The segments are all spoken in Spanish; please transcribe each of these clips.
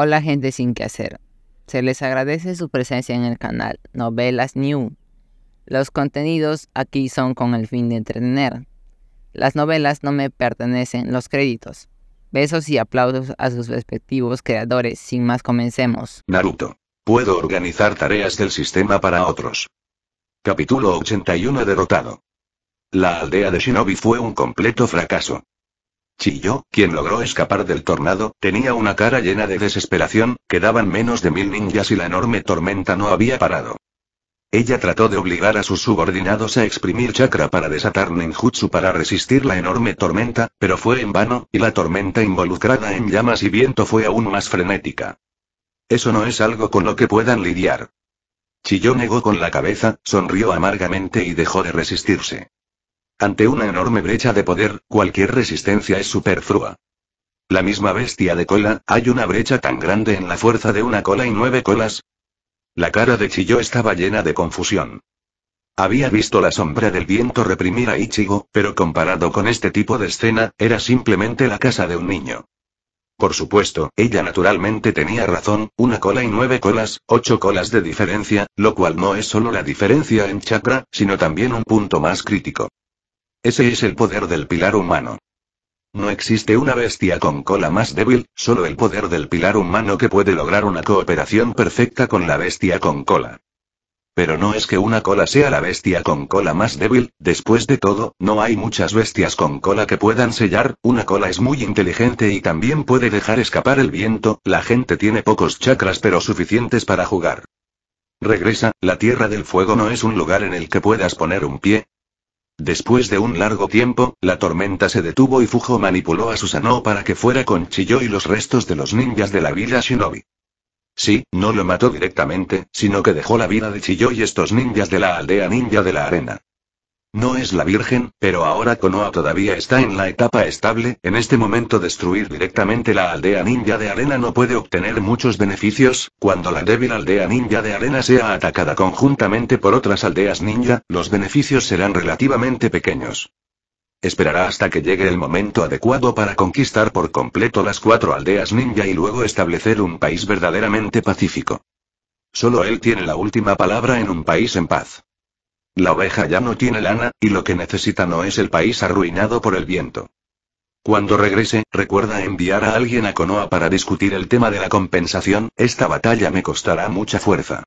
Hola gente sin que hacer. Se les agradece su presencia en el canal Novelas New. Los contenidos aquí son con el fin de entretener. Las novelas no me pertenecen los créditos. Besos y aplausos a sus respectivos creadores. Sin más comencemos. Naruto. Puedo organizar tareas del sistema para otros. Capítulo 81 Derrotado. La aldea de Shinobi fue un completo fracaso. Chiyo, quien logró escapar del tornado, tenía una cara llena de desesperación, quedaban menos de mil ninjas y la enorme tormenta no había parado. Ella trató de obligar a sus subordinados a exprimir chakra para desatar ninjutsu para resistir la enorme tormenta, pero fue en vano, y la tormenta involucrada en llamas y viento fue aún más frenética. Eso no es algo con lo que puedan lidiar. Chiyo negó con la cabeza, sonrió amargamente y dejó de resistirse. Ante una enorme brecha de poder, cualquier resistencia es superflua. La misma bestia de cola, hay una brecha tan grande en la fuerza de una cola y nueve colas. La cara de Chiyo estaba llena de confusión. Había visto la sombra del viento reprimir a Ichigo, pero comparado con este tipo de escena, era simplemente la casa de un niño. Por supuesto, ella naturalmente tenía razón, una cola y nueve colas, ocho colas de diferencia, lo cual no es solo la diferencia en chakra, sino también un punto más crítico. Ese es el poder del pilar humano. No existe una bestia con cola más débil, solo el poder del pilar humano que puede lograr una cooperación perfecta con la bestia con cola. Pero no es que una cola sea la bestia con cola más débil, después de todo, no hay muchas bestias con cola que puedan sellar, una cola es muy inteligente y también puede dejar escapar el viento, la gente tiene pocos chakras pero suficientes para jugar. Regresa, la Tierra del Fuego no es un lugar en el que puedas poner un pie, Después de un largo tiempo, la tormenta se detuvo y Fujo manipuló a Susanoo para que fuera con Chiyo y los restos de los ninjas de la villa Shinobi. Sí, no lo mató directamente, sino que dejó la vida de Chiyo y estos ninjas de la aldea ninja de la arena. No es la Virgen, pero ahora Konoha todavía está en la etapa estable, en este momento destruir directamente la aldea ninja de arena no puede obtener muchos beneficios, cuando la débil aldea ninja de arena sea atacada conjuntamente por otras aldeas ninja, los beneficios serán relativamente pequeños. Esperará hasta que llegue el momento adecuado para conquistar por completo las cuatro aldeas ninja y luego establecer un país verdaderamente pacífico. Solo él tiene la última palabra en un país en paz. La oveja ya no tiene lana, y lo que necesita no es el país arruinado por el viento. Cuando regrese, recuerda enviar a alguien a Konoha para discutir el tema de la compensación, esta batalla me costará mucha fuerza.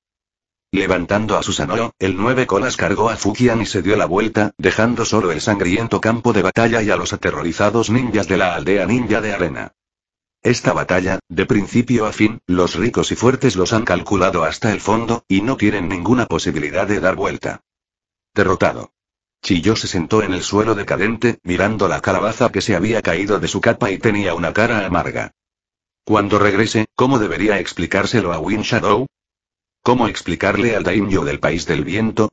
Levantando a Susanoo, el nueve colas cargó a Fukian y se dio la vuelta, dejando solo el sangriento campo de batalla y a los aterrorizados ninjas de la aldea ninja de arena. Esta batalla, de principio a fin, los ricos y fuertes los han calculado hasta el fondo, y no tienen ninguna posibilidad de dar vuelta. Derrotado. Chiyo se sentó en el suelo decadente, mirando la calabaza que se había caído de su capa y tenía una cara amarga. Cuando regrese, ¿cómo debería explicárselo a Wind Shadow? ¿Cómo explicarle al daimyo del país del viento?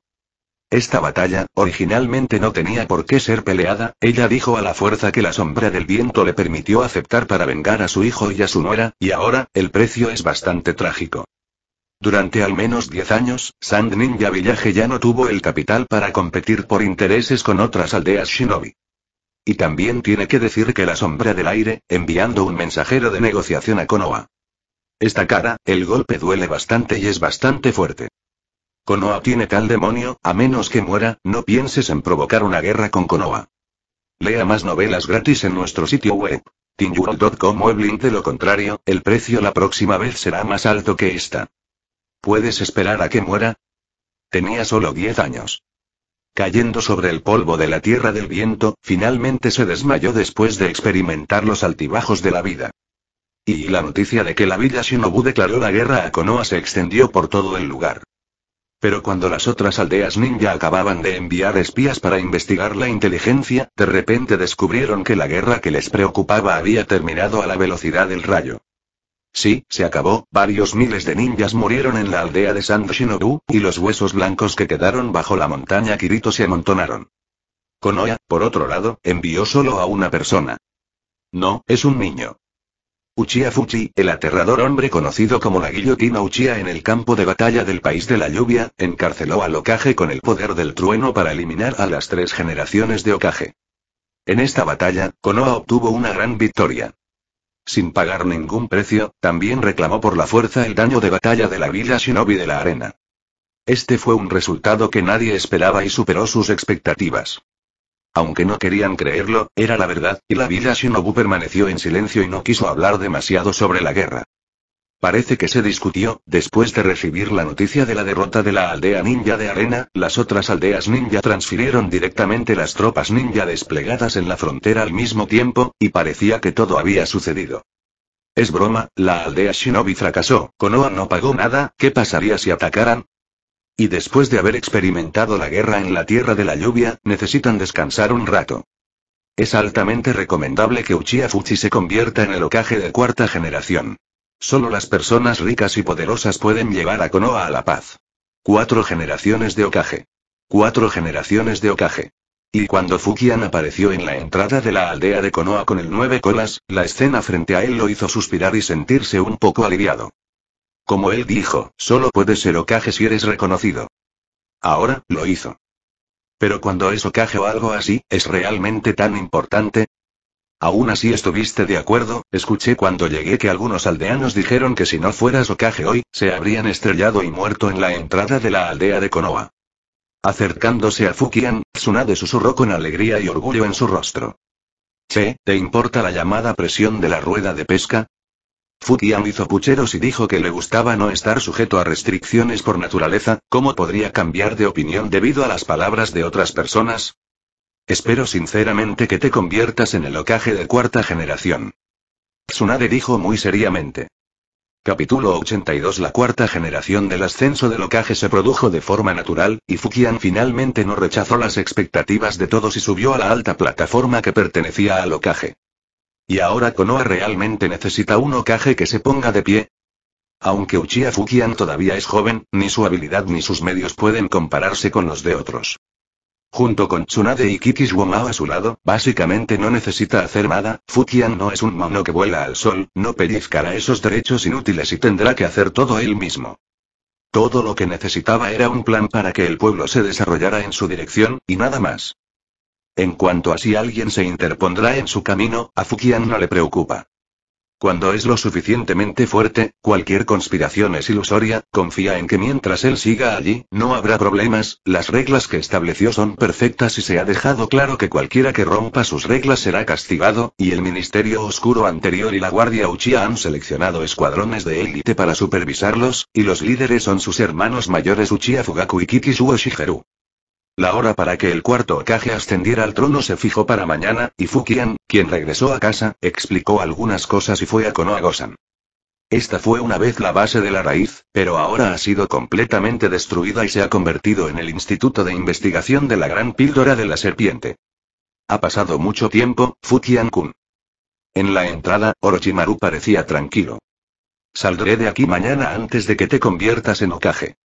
Esta batalla, originalmente no tenía por qué ser peleada, ella dijo a la fuerza que la sombra del viento le permitió aceptar para vengar a su hijo y a su nuera, y ahora, el precio es bastante trágico. Durante al menos 10 años, Sand Ninja Village ya no tuvo el capital para competir por intereses con otras aldeas shinobi. Y también tiene que decir que la sombra del aire, enviando un mensajero de negociación a Konoha. Esta cara, el golpe duele bastante y es bastante fuerte. Konoha tiene tal demonio, a menos que muera, no pienses en provocar una guerra con Konoha. Lea más novelas gratis en nuestro sitio web. Tinjuro.com o de lo contrario, el precio la próxima vez será más alto que esta. ¿Puedes esperar a que muera? Tenía solo diez años. Cayendo sobre el polvo de la tierra del viento, finalmente se desmayó después de experimentar los altibajos de la vida. Y la noticia de que la Villa Shinobu declaró la guerra a Konoha se extendió por todo el lugar. Pero cuando las otras aldeas ninja acababan de enviar espías para investigar la inteligencia, de repente descubrieron que la guerra que les preocupaba había terminado a la velocidad del rayo. Sí, se acabó, varios miles de ninjas murieron en la aldea de San Shinobu, y los huesos blancos que quedaron bajo la montaña Kirito se amontonaron. Konoha, por otro lado, envió solo a una persona. No, es un niño. Uchiha Fuchi, el aterrador hombre conocido como la guillotina Uchiha en el campo de batalla del país de la lluvia, encarceló al Okage con el poder del trueno para eliminar a las tres generaciones de Okage. En esta batalla, Konoha obtuvo una gran victoria sin pagar ningún precio, también reclamó por la fuerza el daño de batalla de la villa shinobi de la arena. Este fue un resultado que nadie esperaba y superó sus expectativas. Aunque no querían creerlo, era la verdad, y la villa Shinobu permaneció en silencio y no quiso hablar demasiado sobre la guerra. Parece que se discutió, después de recibir la noticia de la derrota de la aldea ninja de Arena, las otras aldeas ninja transfirieron directamente las tropas ninja desplegadas en la frontera al mismo tiempo, y parecía que todo había sucedido. Es broma, la aldea Shinobi fracasó, Konoha no pagó nada, ¿qué pasaría si atacaran? Y después de haber experimentado la guerra en la Tierra de la Lluvia, necesitan descansar un rato. Es altamente recomendable que Uchiha Fuchi se convierta en el ocaje de cuarta generación. Solo las personas ricas y poderosas pueden llevar a Konoha a la paz. Cuatro generaciones de Okage. Cuatro generaciones de Okage. Y cuando Fukian apareció en la entrada de la aldea de Konoha con el nueve colas, la escena frente a él lo hizo suspirar y sentirse un poco aliviado. Como él dijo, solo puedes ser Okage si eres reconocido. Ahora, lo hizo. Pero cuando es Okage o algo así, ¿es realmente tan importante? Aún así estuviste de acuerdo, escuché cuando llegué que algunos aldeanos dijeron que si no fueras Okage hoy, se habrían estrellado y muerto en la entrada de la aldea de Konoha. Acercándose a Fukian, Tsunade susurró con alegría y orgullo en su rostro. Che, ¿te importa la llamada presión de la rueda de pesca? Fukian hizo pucheros y dijo que le gustaba no estar sujeto a restricciones por naturaleza, ¿cómo podría cambiar de opinión debido a las palabras de otras personas? Espero sinceramente que te conviertas en el ocaje de cuarta generación. Tsunade dijo muy seriamente. Capítulo 82 La cuarta generación del ascenso del ocaje se produjo de forma natural, y Fukian finalmente no rechazó las expectativas de todos y subió a la alta plataforma que pertenecía al ocaje. Y ahora Konoha realmente necesita un ocaje que se ponga de pie, aunque Uchiha Fukian todavía es joven, ni su habilidad ni sus medios pueden compararse con los de otros. Junto con Tsunade y Womao a su lado, básicamente no necesita hacer nada, Fukian no es un mono que vuela al sol, no pellizcará esos derechos inútiles y tendrá que hacer todo él mismo. Todo lo que necesitaba era un plan para que el pueblo se desarrollara en su dirección, y nada más. En cuanto a si alguien se interpondrá en su camino, a Fukian no le preocupa. Cuando es lo suficientemente fuerte, cualquier conspiración es ilusoria, confía en que mientras él siga allí, no habrá problemas, las reglas que estableció son perfectas y se ha dejado claro que cualquiera que rompa sus reglas será castigado, y el Ministerio Oscuro anterior y la Guardia Uchiha han seleccionado escuadrones de élite para supervisarlos, y los líderes son sus hermanos mayores Uchiha Fugaku y Kikishu Shigeru. La hora para que el cuarto Okage ascendiera al trono se fijó para mañana, y Fukian, quien regresó a casa, explicó algunas cosas y fue a konoha Esta fue una vez la base de la raíz, pero ahora ha sido completamente destruida y se ha convertido en el Instituto de Investigación de la Gran Píldora de la Serpiente. Ha pasado mucho tiempo, Fukian-kun. En la entrada, Orochimaru parecía tranquilo. Saldré de aquí mañana antes de que te conviertas en Okage.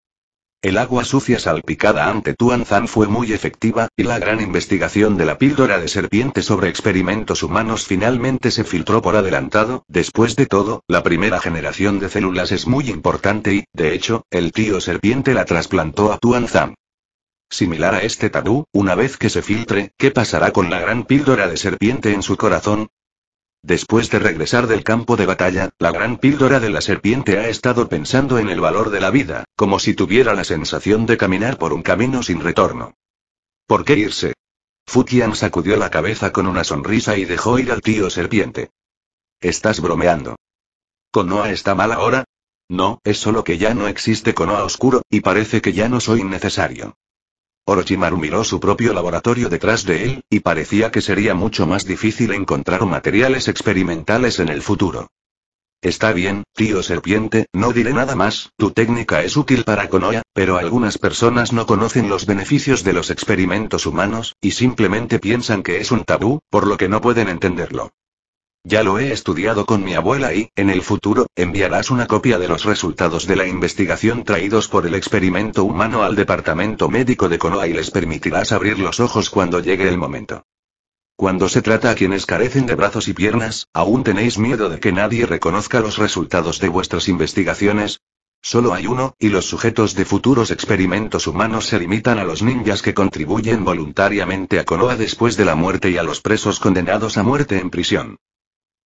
El agua sucia salpicada ante Tuan fue muy efectiva, y la gran investigación de la píldora de serpiente sobre experimentos humanos finalmente se filtró por adelantado. Después de todo, la primera generación de células es muy importante y, de hecho, el tío serpiente la trasplantó a Tuan Similar a este tabú, una vez que se filtre, ¿qué pasará con la gran píldora de serpiente en su corazón? Después de regresar del campo de batalla, la gran píldora de la serpiente ha estado pensando en el valor de la vida, como si tuviera la sensación de caminar por un camino sin retorno. ¿Por qué irse? Fukian sacudió la cabeza con una sonrisa y dejó ir al tío serpiente. Estás bromeando. ¿Konoa está mal ahora? No, es solo que ya no existe Konoa oscuro, y parece que ya no soy necesario. Orochimaru miró su propio laboratorio detrás de él, y parecía que sería mucho más difícil encontrar materiales experimentales en el futuro. Está bien, tío serpiente, no diré nada más, tu técnica es útil para Konoya, pero algunas personas no conocen los beneficios de los experimentos humanos, y simplemente piensan que es un tabú, por lo que no pueden entenderlo. Ya lo he estudiado con mi abuela y, en el futuro, enviarás una copia de los resultados de la investigación traídos por el experimento humano al departamento médico de Konoha y les permitirás abrir los ojos cuando llegue el momento. Cuando se trata a quienes carecen de brazos y piernas, ¿aún tenéis miedo de que nadie reconozca los resultados de vuestras investigaciones? Solo hay uno, y los sujetos de futuros experimentos humanos se limitan a los ninjas que contribuyen voluntariamente a Konoha después de la muerte y a los presos condenados a muerte en prisión.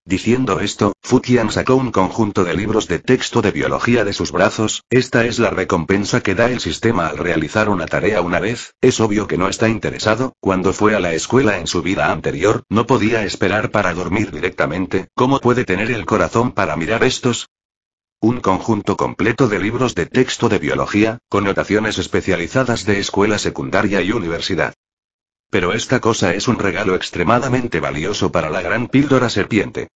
Diciendo esto, Fukian sacó un conjunto de libros de texto de biología de sus brazos, esta es la recompensa que da el sistema al realizar una tarea una vez, es obvio que no está interesado, cuando fue a la escuela en su vida anterior, no podía esperar para dormir directamente, ¿cómo puede tener el corazón para mirar estos? Un conjunto completo de libros de texto de biología, con notaciones especializadas de escuela secundaria y universidad. Pero esta cosa es un regalo extremadamente valioso para la gran píldora serpiente.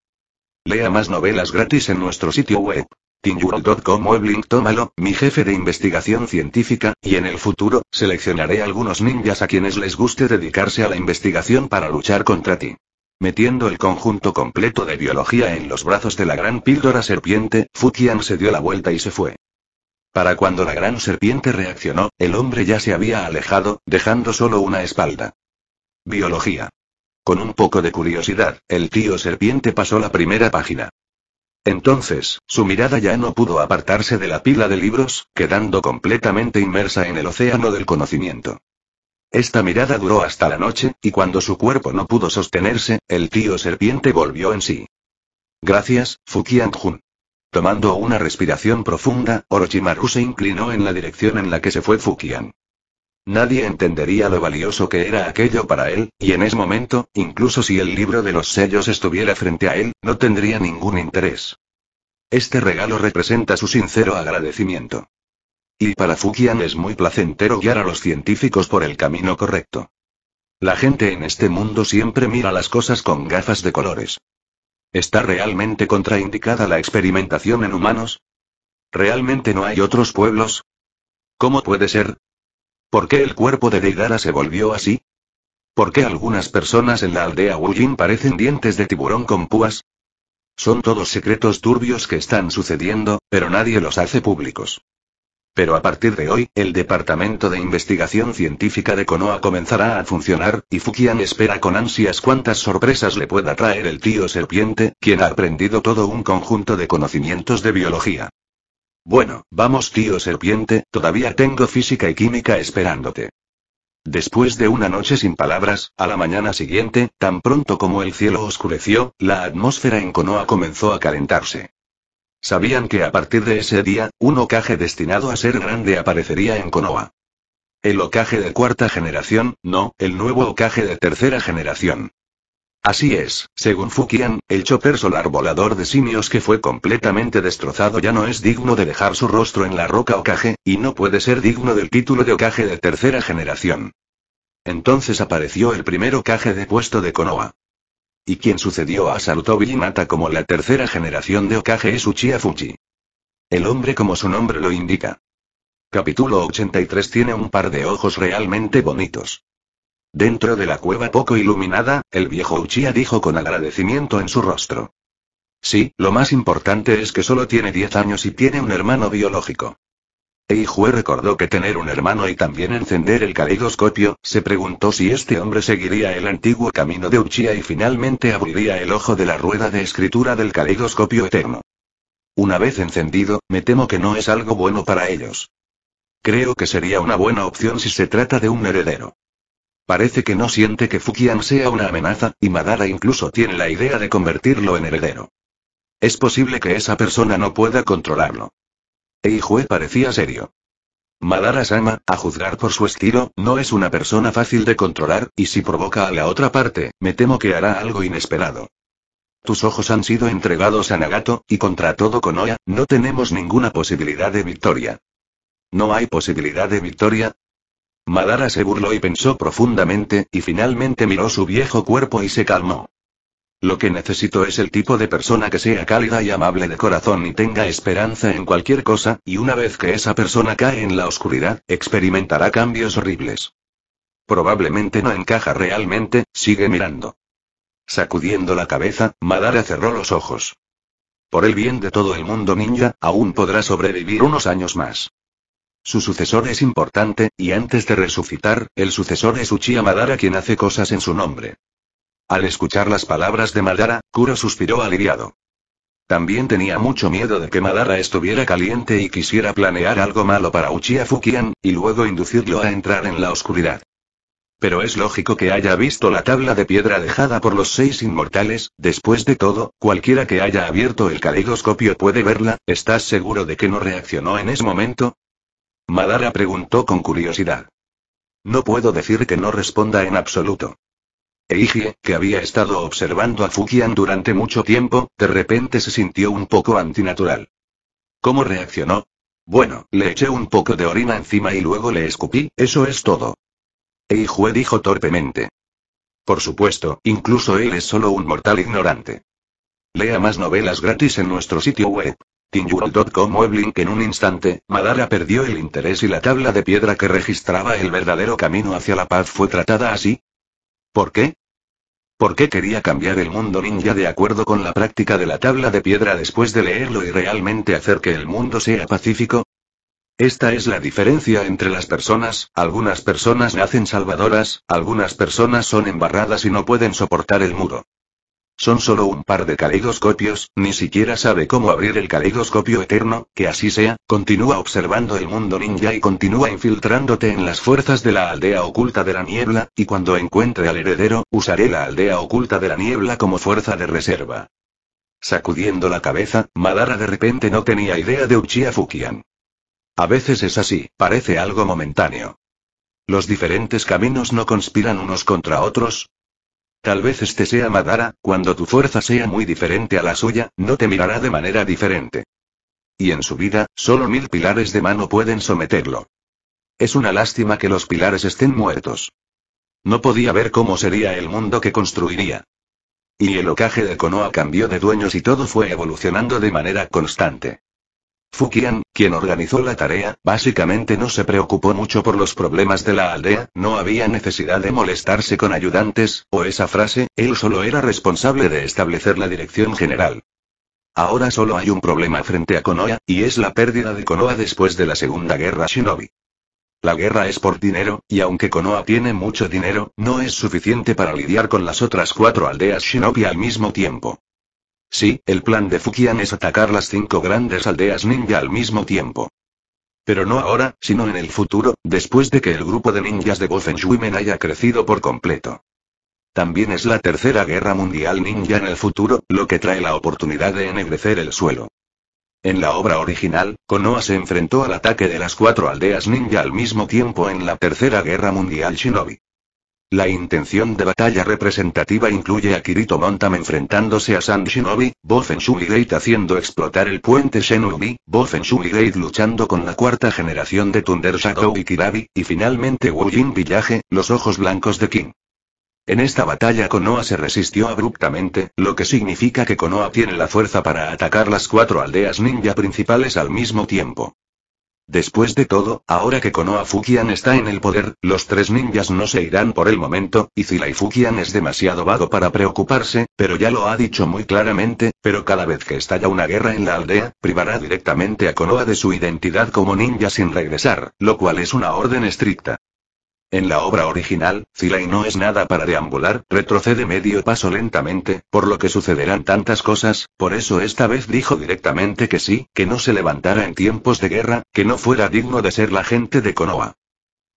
Lea más novelas gratis en nuestro sitio web. Tinworld.com Weblink Tómalo, mi jefe de investigación científica, y en el futuro, seleccionaré algunos ninjas a quienes les guste dedicarse a la investigación para luchar contra ti. Metiendo el conjunto completo de biología en los brazos de la gran píldora serpiente, Fukian se dio la vuelta y se fue. Para cuando la gran serpiente reaccionó, el hombre ya se había alejado, dejando solo una espalda. Biología. Con un poco de curiosidad, el tío serpiente pasó la primera página. Entonces, su mirada ya no pudo apartarse de la pila de libros, quedando completamente inmersa en el océano del conocimiento. Esta mirada duró hasta la noche, y cuando su cuerpo no pudo sostenerse, el tío serpiente volvió en sí. Gracias, Fukian-jun. Tomando una respiración profunda, Orochimaru se inclinó en la dirección en la que se fue Fukian. Nadie entendería lo valioso que era aquello para él, y en ese momento, incluso si el libro de los sellos estuviera frente a él, no tendría ningún interés. Este regalo representa su sincero agradecimiento. Y para Fukian es muy placentero guiar a los científicos por el camino correcto. La gente en este mundo siempre mira las cosas con gafas de colores. ¿Está realmente contraindicada la experimentación en humanos? ¿Realmente no hay otros pueblos? ¿Cómo puede ser? ¿Por qué el cuerpo de Deidara se volvió así? ¿Por qué algunas personas en la aldea Wujin parecen dientes de tiburón con púas? Son todos secretos turbios que están sucediendo, pero nadie los hace públicos. Pero a partir de hoy, el Departamento de Investigación Científica de Konoha comenzará a funcionar, y Fukian espera con ansias cuántas sorpresas le pueda traer el tío serpiente, quien ha aprendido todo un conjunto de conocimientos de biología. Bueno, vamos tío serpiente, todavía tengo física y química esperándote. Después de una noche sin palabras, a la mañana siguiente, tan pronto como el cielo oscureció, la atmósfera en Konoa comenzó a calentarse. Sabían que a partir de ese día, un ocaje destinado a ser grande aparecería en Konoa. El ocaje de cuarta generación, no, el nuevo ocaje de tercera generación. Así es, según Fukian, el chopper solar volador de simios que fue completamente destrozado ya no es digno de dejar su rostro en la roca Okage, y no puede ser digno del título de Okage de tercera generación. Entonces apareció el primer de puesto de Konoha. Y quien sucedió a Sarutobi Hinata como la tercera generación de Okage es Uchiha Fuji. El hombre como su nombre lo indica. Capítulo 83 tiene un par de ojos realmente bonitos. Dentro de la cueva poco iluminada, el viejo Uchiha dijo con agradecimiento en su rostro. Sí, lo más importante es que solo tiene 10 años y tiene un hermano biológico. Eijue recordó que tener un hermano y también encender el caleidoscopio, se preguntó si este hombre seguiría el antiguo camino de Uchiha y finalmente abriría el ojo de la rueda de escritura del caleidoscopio eterno. Una vez encendido, me temo que no es algo bueno para ellos. Creo que sería una buena opción si se trata de un heredero. Parece que no siente que Fukian sea una amenaza, y Madara incluso tiene la idea de convertirlo en heredero. Es posible que esa persona no pueda controlarlo. Eijue parecía serio. Madara-sama, a juzgar por su estilo, no es una persona fácil de controlar, y si provoca a la otra parte, me temo que hará algo inesperado. Tus ojos han sido entregados a Nagato, y contra todo Konoha, no tenemos ninguna posibilidad de victoria. ¿No hay posibilidad de victoria? Madara se burló y pensó profundamente, y finalmente miró su viejo cuerpo y se calmó. Lo que necesito es el tipo de persona que sea cálida y amable de corazón y tenga esperanza en cualquier cosa, y una vez que esa persona cae en la oscuridad, experimentará cambios horribles. Probablemente no encaja realmente, sigue mirando. Sacudiendo la cabeza, Madara cerró los ojos. Por el bien de todo el mundo ninja, aún podrá sobrevivir unos años más. Su sucesor es importante, y antes de resucitar, el sucesor es Uchiha Madara quien hace cosas en su nombre. Al escuchar las palabras de Madara, Kuro suspiró aliviado. También tenía mucho miedo de que Madara estuviera caliente y quisiera planear algo malo para Uchiha Fukian, y luego inducirlo a entrar en la oscuridad. Pero es lógico que haya visto la tabla de piedra dejada por los seis inmortales, después de todo, cualquiera que haya abierto el caleidoscopio puede verla, ¿estás seguro de que no reaccionó en ese momento? Madara preguntó con curiosidad. No puedo decir que no responda en absoluto. Eiji, que había estado observando a Fukian durante mucho tiempo, de repente se sintió un poco antinatural. ¿Cómo reaccionó? Bueno, le eché un poco de orina encima y luego le escupí, eso es todo. Eijue dijo torpemente. Por supuesto, incluso él es solo un mortal ignorante. Lea más novelas gratis en nuestro sitio web tinjurl.com Weblink En un instante, Madara perdió el interés y la tabla de piedra que registraba el verdadero camino hacia la paz fue tratada así. ¿Por qué? ¿Por qué quería cambiar el mundo ninja de acuerdo con la práctica de la tabla de piedra después de leerlo y realmente hacer que el mundo sea pacífico? Esta es la diferencia entre las personas, algunas personas nacen salvadoras, algunas personas son embarradas y no pueden soportar el muro. Son solo un par de caleidoscopios, ni siquiera sabe cómo abrir el caleidoscopio eterno, que así sea, continúa observando el mundo ninja y continúa infiltrándote en las fuerzas de la aldea oculta de la niebla, y cuando encuentre al heredero, usaré la aldea oculta de la niebla como fuerza de reserva. Sacudiendo la cabeza, Madara de repente no tenía idea de Uchiha Fukian. A veces es así, parece algo momentáneo. Los diferentes caminos no conspiran unos contra otros, Tal vez este sea Madara, cuando tu fuerza sea muy diferente a la suya, no te mirará de manera diferente. Y en su vida, solo mil pilares de mano pueden someterlo. Es una lástima que los pilares estén muertos. No podía ver cómo sería el mundo que construiría. Y el ocaje de Konoha cambió de dueños y todo fue evolucionando de manera constante. Fukian, quien organizó la tarea, básicamente no se preocupó mucho por los problemas de la aldea, no había necesidad de molestarse con ayudantes, o esa frase, él solo era responsable de establecer la dirección general. Ahora solo hay un problema frente a Konoha, y es la pérdida de Konoha después de la Segunda Guerra Shinobi. La guerra es por dinero, y aunque Konoha tiene mucho dinero, no es suficiente para lidiar con las otras cuatro aldeas Shinobi al mismo tiempo. Sí, el plan de Fukian es atacar las cinco grandes aldeas ninja al mismo tiempo. Pero no ahora, sino en el futuro, después de que el grupo de ninjas de gofeng haya crecido por completo. También es la tercera guerra mundial ninja en el futuro, lo que trae la oportunidad de ennegrecer el suelo. En la obra original, Konoha se enfrentó al ataque de las cuatro aldeas ninja al mismo tiempo en la Tercera Guerra Mundial Shinobi. La intención de batalla representativa incluye a Kirito Montam enfrentándose a San Shinobi, Bofen Shumigate haciendo explotar el puente Shinobi, Bofen Shumigate luchando con la cuarta generación de Thunder Shadow y Kirabi, y finalmente Wujin Villaje, los ojos blancos de King. En esta batalla Konoha se resistió abruptamente, lo que significa que Konoha tiene la fuerza para atacar las cuatro aldeas ninja principales al mismo tiempo. Después de todo, ahora que Konoha Fukian está en el poder, los tres ninjas no se irán por el momento, y y Fukian es demasiado vago para preocuparse, pero ya lo ha dicho muy claramente, pero cada vez que estalla una guerra en la aldea, privará directamente a Konoha de su identidad como ninja sin regresar, lo cual es una orden estricta. En la obra original, Zilay no es nada para deambular, retrocede medio paso lentamente, por lo que sucederán tantas cosas, por eso esta vez dijo directamente que sí, que no se levantara en tiempos de guerra, que no fuera digno de ser la gente de Konoha.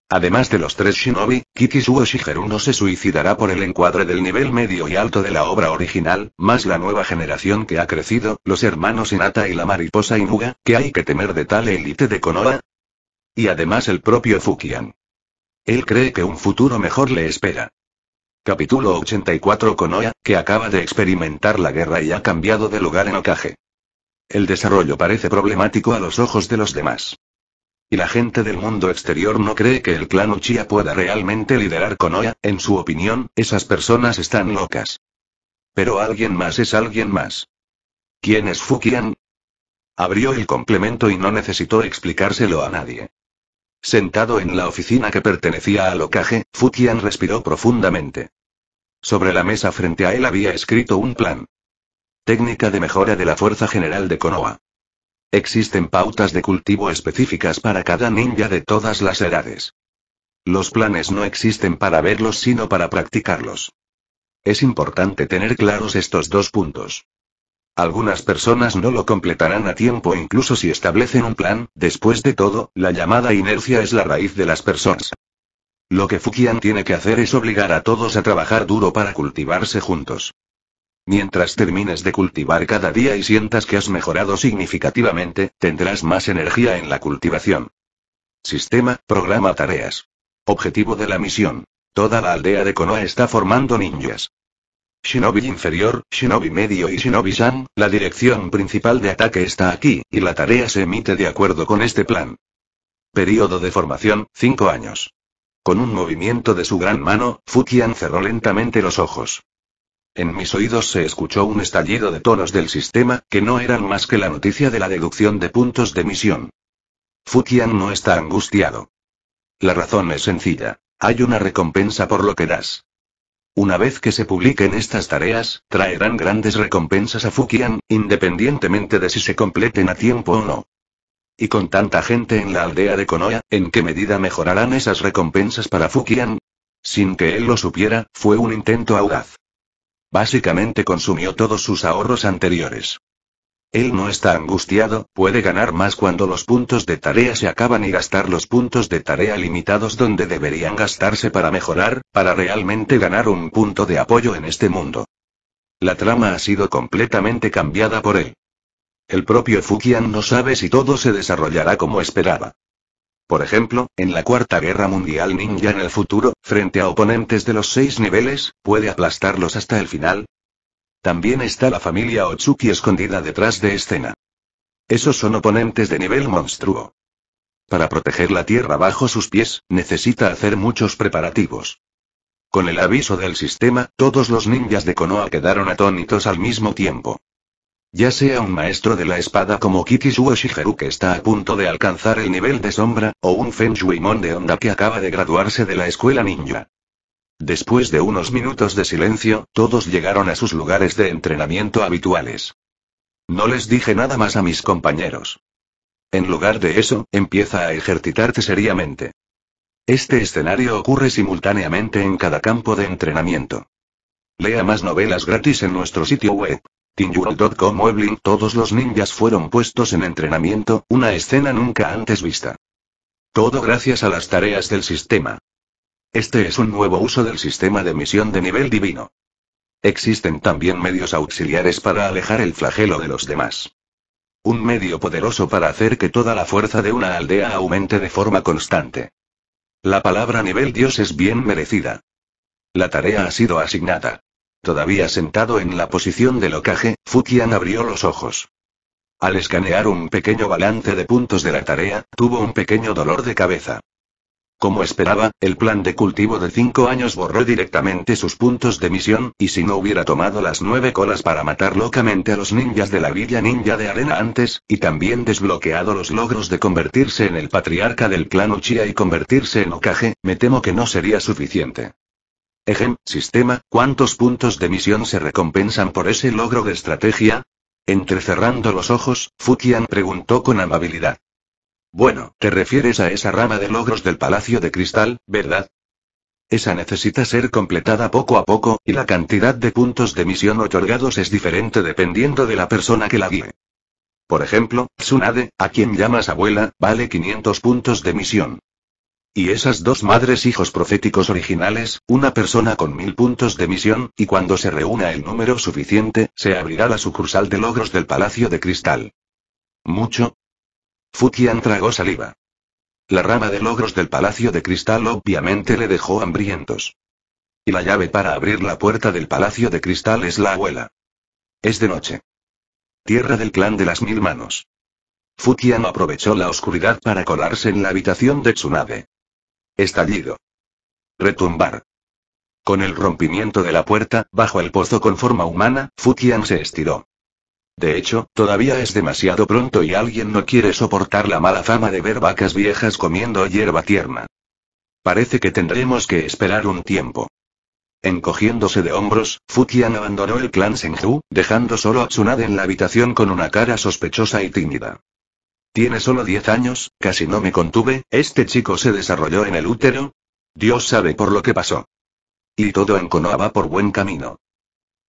Además de los tres shinobi, Kikisuo Shigeru no se suicidará por el encuadre del nivel medio y alto de la obra original, más la nueva generación que ha crecido, los hermanos Inata y la mariposa Inuga, que hay que temer de tal élite de Konoha. Y además el propio Fukian. Él cree que un futuro mejor le espera. Capítulo 84 Konoha, que acaba de experimentar la guerra y ha cambiado de lugar en Okage. El desarrollo parece problemático a los ojos de los demás. Y la gente del mundo exterior no cree que el clan Uchiha pueda realmente liderar Konoha, en su opinión, esas personas están locas. Pero alguien más es alguien más. ¿Quién es Fukian? Abrió el complemento y no necesitó explicárselo a nadie. Sentado en la oficina que pertenecía a ocaje, Futian respiró profundamente. Sobre la mesa frente a él había escrito un plan. Técnica de mejora de la Fuerza General de Konoha. Existen pautas de cultivo específicas para cada ninja de todas las edades. Los planes no existen para verlos sino para practicarlos. Es importante tener claros estos dos puntos. Algunas personas no lo completarán a tiempo incluso si establecen un plan, después de todo, la llamada inercia es la raíz de las personas. Lo que Fukian tiene que hacer es obligar a todos a trabajar duro para cultivarse juntos. Mientras termines de cultivar cada día y sientas que has mejorado significativamente, tendrás más energía en la cultivación. Sistema, programa tareas. Objetivo de la misión. Toda la aldea de Konoha está formando ninjas. Shinobi inferior, Shinobi medio y Shinobi san la dirección principal de ataque está aquí, y la tarea se emite de acuerdo con este plan. Período de formación, 5 años. Con un movimiento de su gran mano, Fukian cerró lentamente los ojos. En mis oídos se escuchó un estallido de tonos del sistema, que no eran más que la noticia de la deducción de puntos de misión. Fukian no está angustiado. La razón es sencilla. Hay una recompensa por lo que das. Una vez que se publiquen estas tareas, traerán grandes recompensas a Fukian, independientemente de si se completen a tiempo o no. Y con tanta gente en la aldea de Konoya, ¿en qué medida mejorarán esas recompensas para Fukian? Sin que él lo supiera, fue un intento audaz. Básicamente consumió todos sus ahorros anteriores. Él no está angustiado, puede ganar más cuando los puntos de tarea se acaban y gastar los puntos de tarea limitados donde deberían gastarse para mejorar, para realmente ganar un punto de apoyo en este mundo. La trama ha sido completamente cambiada por él. El propio Fukian no sabe si todo se desarrollará como esperaba. Por ejemplo, en la Cuarta Guerra Mundial Ninja en el futuro, frente a oponentes de los seis niveles, puede aplastarlos hasta el final, también está la familia Otsuki escondida detrás de escena. Esos son oponentes de nivel monstruo. Para proteger la tierra bajo sus pies, necesita hacer muchos preparativos. Con el aviso del sistema, todos los ninjas de Konoha quedaron atónitos al mismo tiempo. Ya sea un maestro de la espada como o Shigeru que está a punto de alcanzar el nivel de sombra, o un Feng Mon de Onda que acaba de graduarse de la escuela ninja. Después de unos minutos de silencio, todos llegaron a sus lugares de entrenamiento habituales. No les dije nada más a mis compañeros. En lugar de eso, empieza a ejercitarte seriamente. Este escenario ocurre simultáneamente en cada campo de entrenamiento. Lea más novelas gratis en nuestro sitio web. Todos los ninjas fueron puestos en entrenamiento, una escena nunca antes vista. Todo gracias a las tareas del sistema. Este es un nuevo uso del sistema de misión de nivel divino. Existen también medios auxiliares para alejar el flagelo de los demás. Un medio poderoso para hacer que toda la fuerza de una aldea aumente de forma constante. La palabra nivel Dios es bien merecida. La tarea ha sido asignada. Todavía sentado en la posición de locaje, Fukian abrió los ojos. Al escanear un pequeño balance de puntos de la tarea, tuvo un pequeño dolor de cabeza. Como esperaba, el plan de cultivo de cinco años borró directamente sus puntos de misión, y si no hubiera tomado las nueve colas para matar locamente a los ninjas de la Villa Ninja de Arena antes, y también desbloqueado los logros de convertirse en el patriarca del clan Uchiha y convertirse en Okage, me temo que no sería suficiente. Ejem, sistema, ¿cuántos puntos de misión se recompensan por ese logro de estrategia? Entrecerrando los ojos, Fukian preguntó con amabilidad. Bueno, te refieres a esa rama de logros del Palacio de Cristal, ¿verdad? Esa necesita ser completada poco a poco, y la cantidad de puntos de misión otorgados es diferente dependiendo de la persona que la guíe. Por ejemplo, Tsunade, a quien llamas abuela, vale 500 puntos de misión. Y esas dos madres hijos proféticos originales, una persona con mil puntos de misión, y cuando se reúna el número suficiente, se abrirá la sucursal de logros del Palacio de Cristal. Mucho, Fukian tragó saliva. La rama de logros del Palacio de Cristal obviamente le dejó hambrientos. Y la llave para abrir la puerta del Palacio de Cristal es la abuela. Es de noche. Tierra del clan de las mil manos. Fukian aprovechó la oscuridad para colarse en la habitación de Tsunade. Estallido. Retumbar. Con el rompimiento de la puerta, bajo el pozo con forma humana, Fukian se estiró. De hecho, todavía es demasiado pronto y alguien no quiere soportar la mala fama de ver vacas viejas comiendo hierba tierna. Parece que tendremos que esperar un tiempo. Encogiéndose de hombros, Futian abandonó el clan Senju, dejando solo a Tsunade en la habitación con una cara sospechosa y tímida. Tiene solo 10 años, casi no me contuve, este chico se desarrolló en el útero. Dios sabe por lo que pasó. Y todo en Konoha va por buen camino.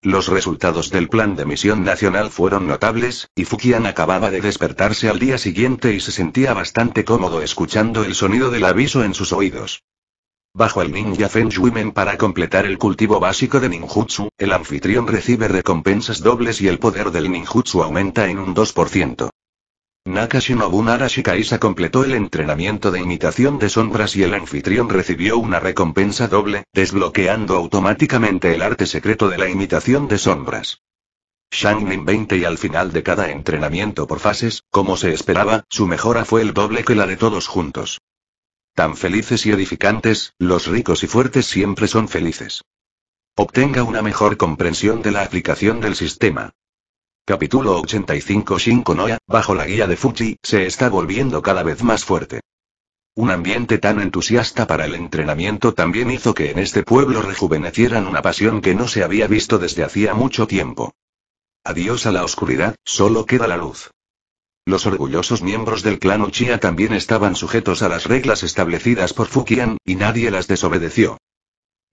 Los resultados del plan de misión nacional fueron notables, y Fukian acababa de despertarse al día siguiente y se sentía bastante cómodo escuchando el sonido del aviso en sus oídos. Bajo el ninja Feng para completar el cultivo básico de ninjutsu, el anfitrión recibe recompensas dobles y el poder del ninjutsu aumenta en un 2%. Nakashinobu Shikaisa completó el entrenamiento de imitación de sombras y el anfitrión recibió una recompensa doble, desbloqueando automáticamente el arte secreto de la imitación de sombras. Shanglin 20 y al final de cada entrenamiento por fases, como se esperaba, su mejora fue el doble que la de todos juntos. Tan felices y edificantes, los ricos y fuertes siempre son felices. Obtenga una mejor comprensión de la aplicación del sistema. Capítulo 85 Shin bajo la guía de Fuji, se está volviendo cada vez más fuerte. Un ambiente tan entusiasta para el entrenamiento también hizo que en este pueblo rejuvenecieran una pasión que no se había visto desde hacía mucho tiempo. Adiós a la oscuridad, solo queda la luz. Los orgullosos miembros del clan Uchiha también estaban sujetos a las reglas establecidas por Fukian, y nadie las desobedeció.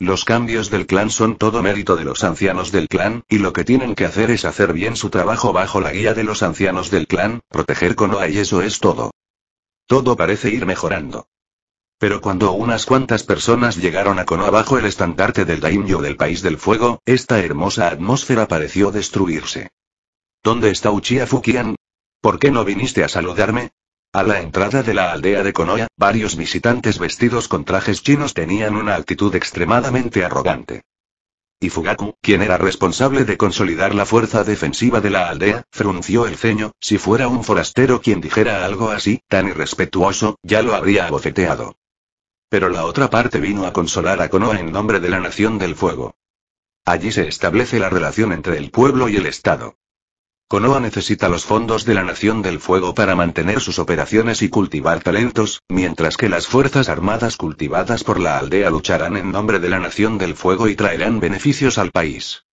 Los cambios del clan son todo mérito de los ancianos del clan, y lo que tienen que hacer es hacer bien su trabajo bajo la guía de los ancianos del clan, proteger Konoha y eso es todo. Todo parece ir mejorando. Pero cuando unas cuantas personas llegaron a Konoha bajo el estandarte del Daimyo del País del Fuego, esta hermosa atmósfera pareció destruirse. ¿Dónde está Uchiha Fukian? ¿Por qué no viniste a saludarme? A la entrada de la aldea de Konoha, varios visitantes vestidos con trajes chinos tenían una actitud extremadamente arrogante. Y Fugaku, quien era responsable de consolidar la fuerza defensiva de la aldea, frunció el ceño, si fuera un forastero quien dijera algo así, tan irrespetuoso, ya lo habría abofeteado. Pero la otra parte vino a consolar a Konoha en nombre de la Nación del Fuego. Allí se establece la relación entre el pueblo y el Estado. Konoha necesita los fondos de la Nación del Fuego para mantener sus operaciones y cultivar talentos, mientras que las fuerzas armadas cultivadas por la aldea lucharán en nombre de la Nación del Fuego y traerán beneficios al país.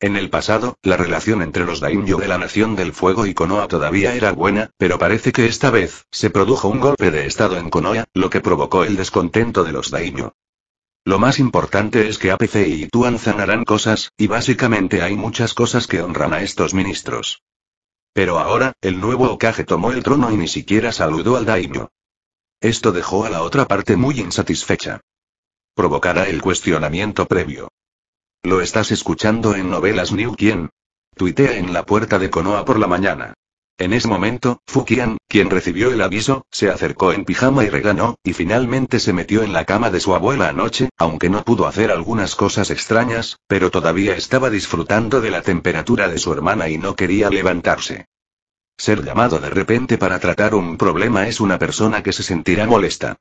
En el pasado, la relación entre los Daimyo de la Nación del Fuego y Konoha todavía era buena, pero parece que esta vez, se produjo un golpe de estado en Konoha, lo que provocó el descontento de los Daimyo. Lo más importante es que APC y Ituanzan harán cosas, y básicamente hay muchas cosas que honran a estos ministros. Pero ahora, el nuevo Okage tomó el trono y ni siquiera saludó al daimyo. Esto dejó a la otra parte muy insatisfecha. Provocará el cuestionamiento previo. Lo estás escuchando en novelas New Quien. Tuitea en la puerta de Konoha por la mañana. En ese momento, Fukian, quien recibió el aviso, se acercó en pijama y reganó, y finalmente se metió en la cama de su abuela anoche, aunque no pudo hacer algunas cosas extrañas, pero todavía estaba disfrutando de la temperatura de su hermana y no quería levantarse. Ser llamado de repente para tratar un problema es una persona que se sentirá molesta.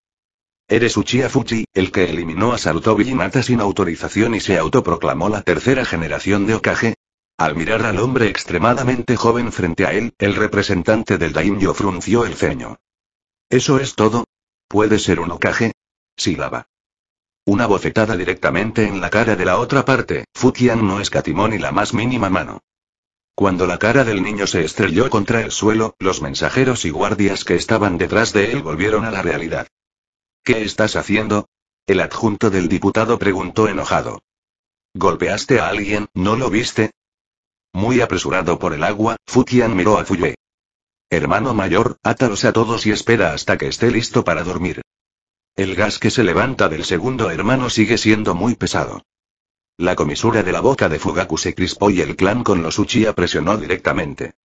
Eres Uchiha Fuchi, el que eliminó a Sarutobi y sin autorización y se autoproclamó la tercera generación de Okage, al mirar al hombre extremadamente joven frente a él, el representante del daimyo frunció el ceño. ¿Eso es todo? ¿Puede ser un ocaje? Sílaba. Una bofetada directamente en la cara de la otra parte, Fukian no escatimó ni la más mínima mano. Cuando la cara del niño se estrelló contra el suelo, los mensajeros y guardias que estaban detrás de él volvieron a la realidad. ¿Qué estás haciendo? El adjunto del diputado preguntó enojado. ¿Golpeaste a alguien, no lo viste? Muy apresurado por el agua, Fukian miró a Fuyue. Hermano mayor, átalos a todos y espera hasta que esté listo para dormir. El gas que se levanta del segundo hermano sigue siendo muy pesado. La comisura de la boca de Fugaku se crispó y el clan con los uchi presionó directamente.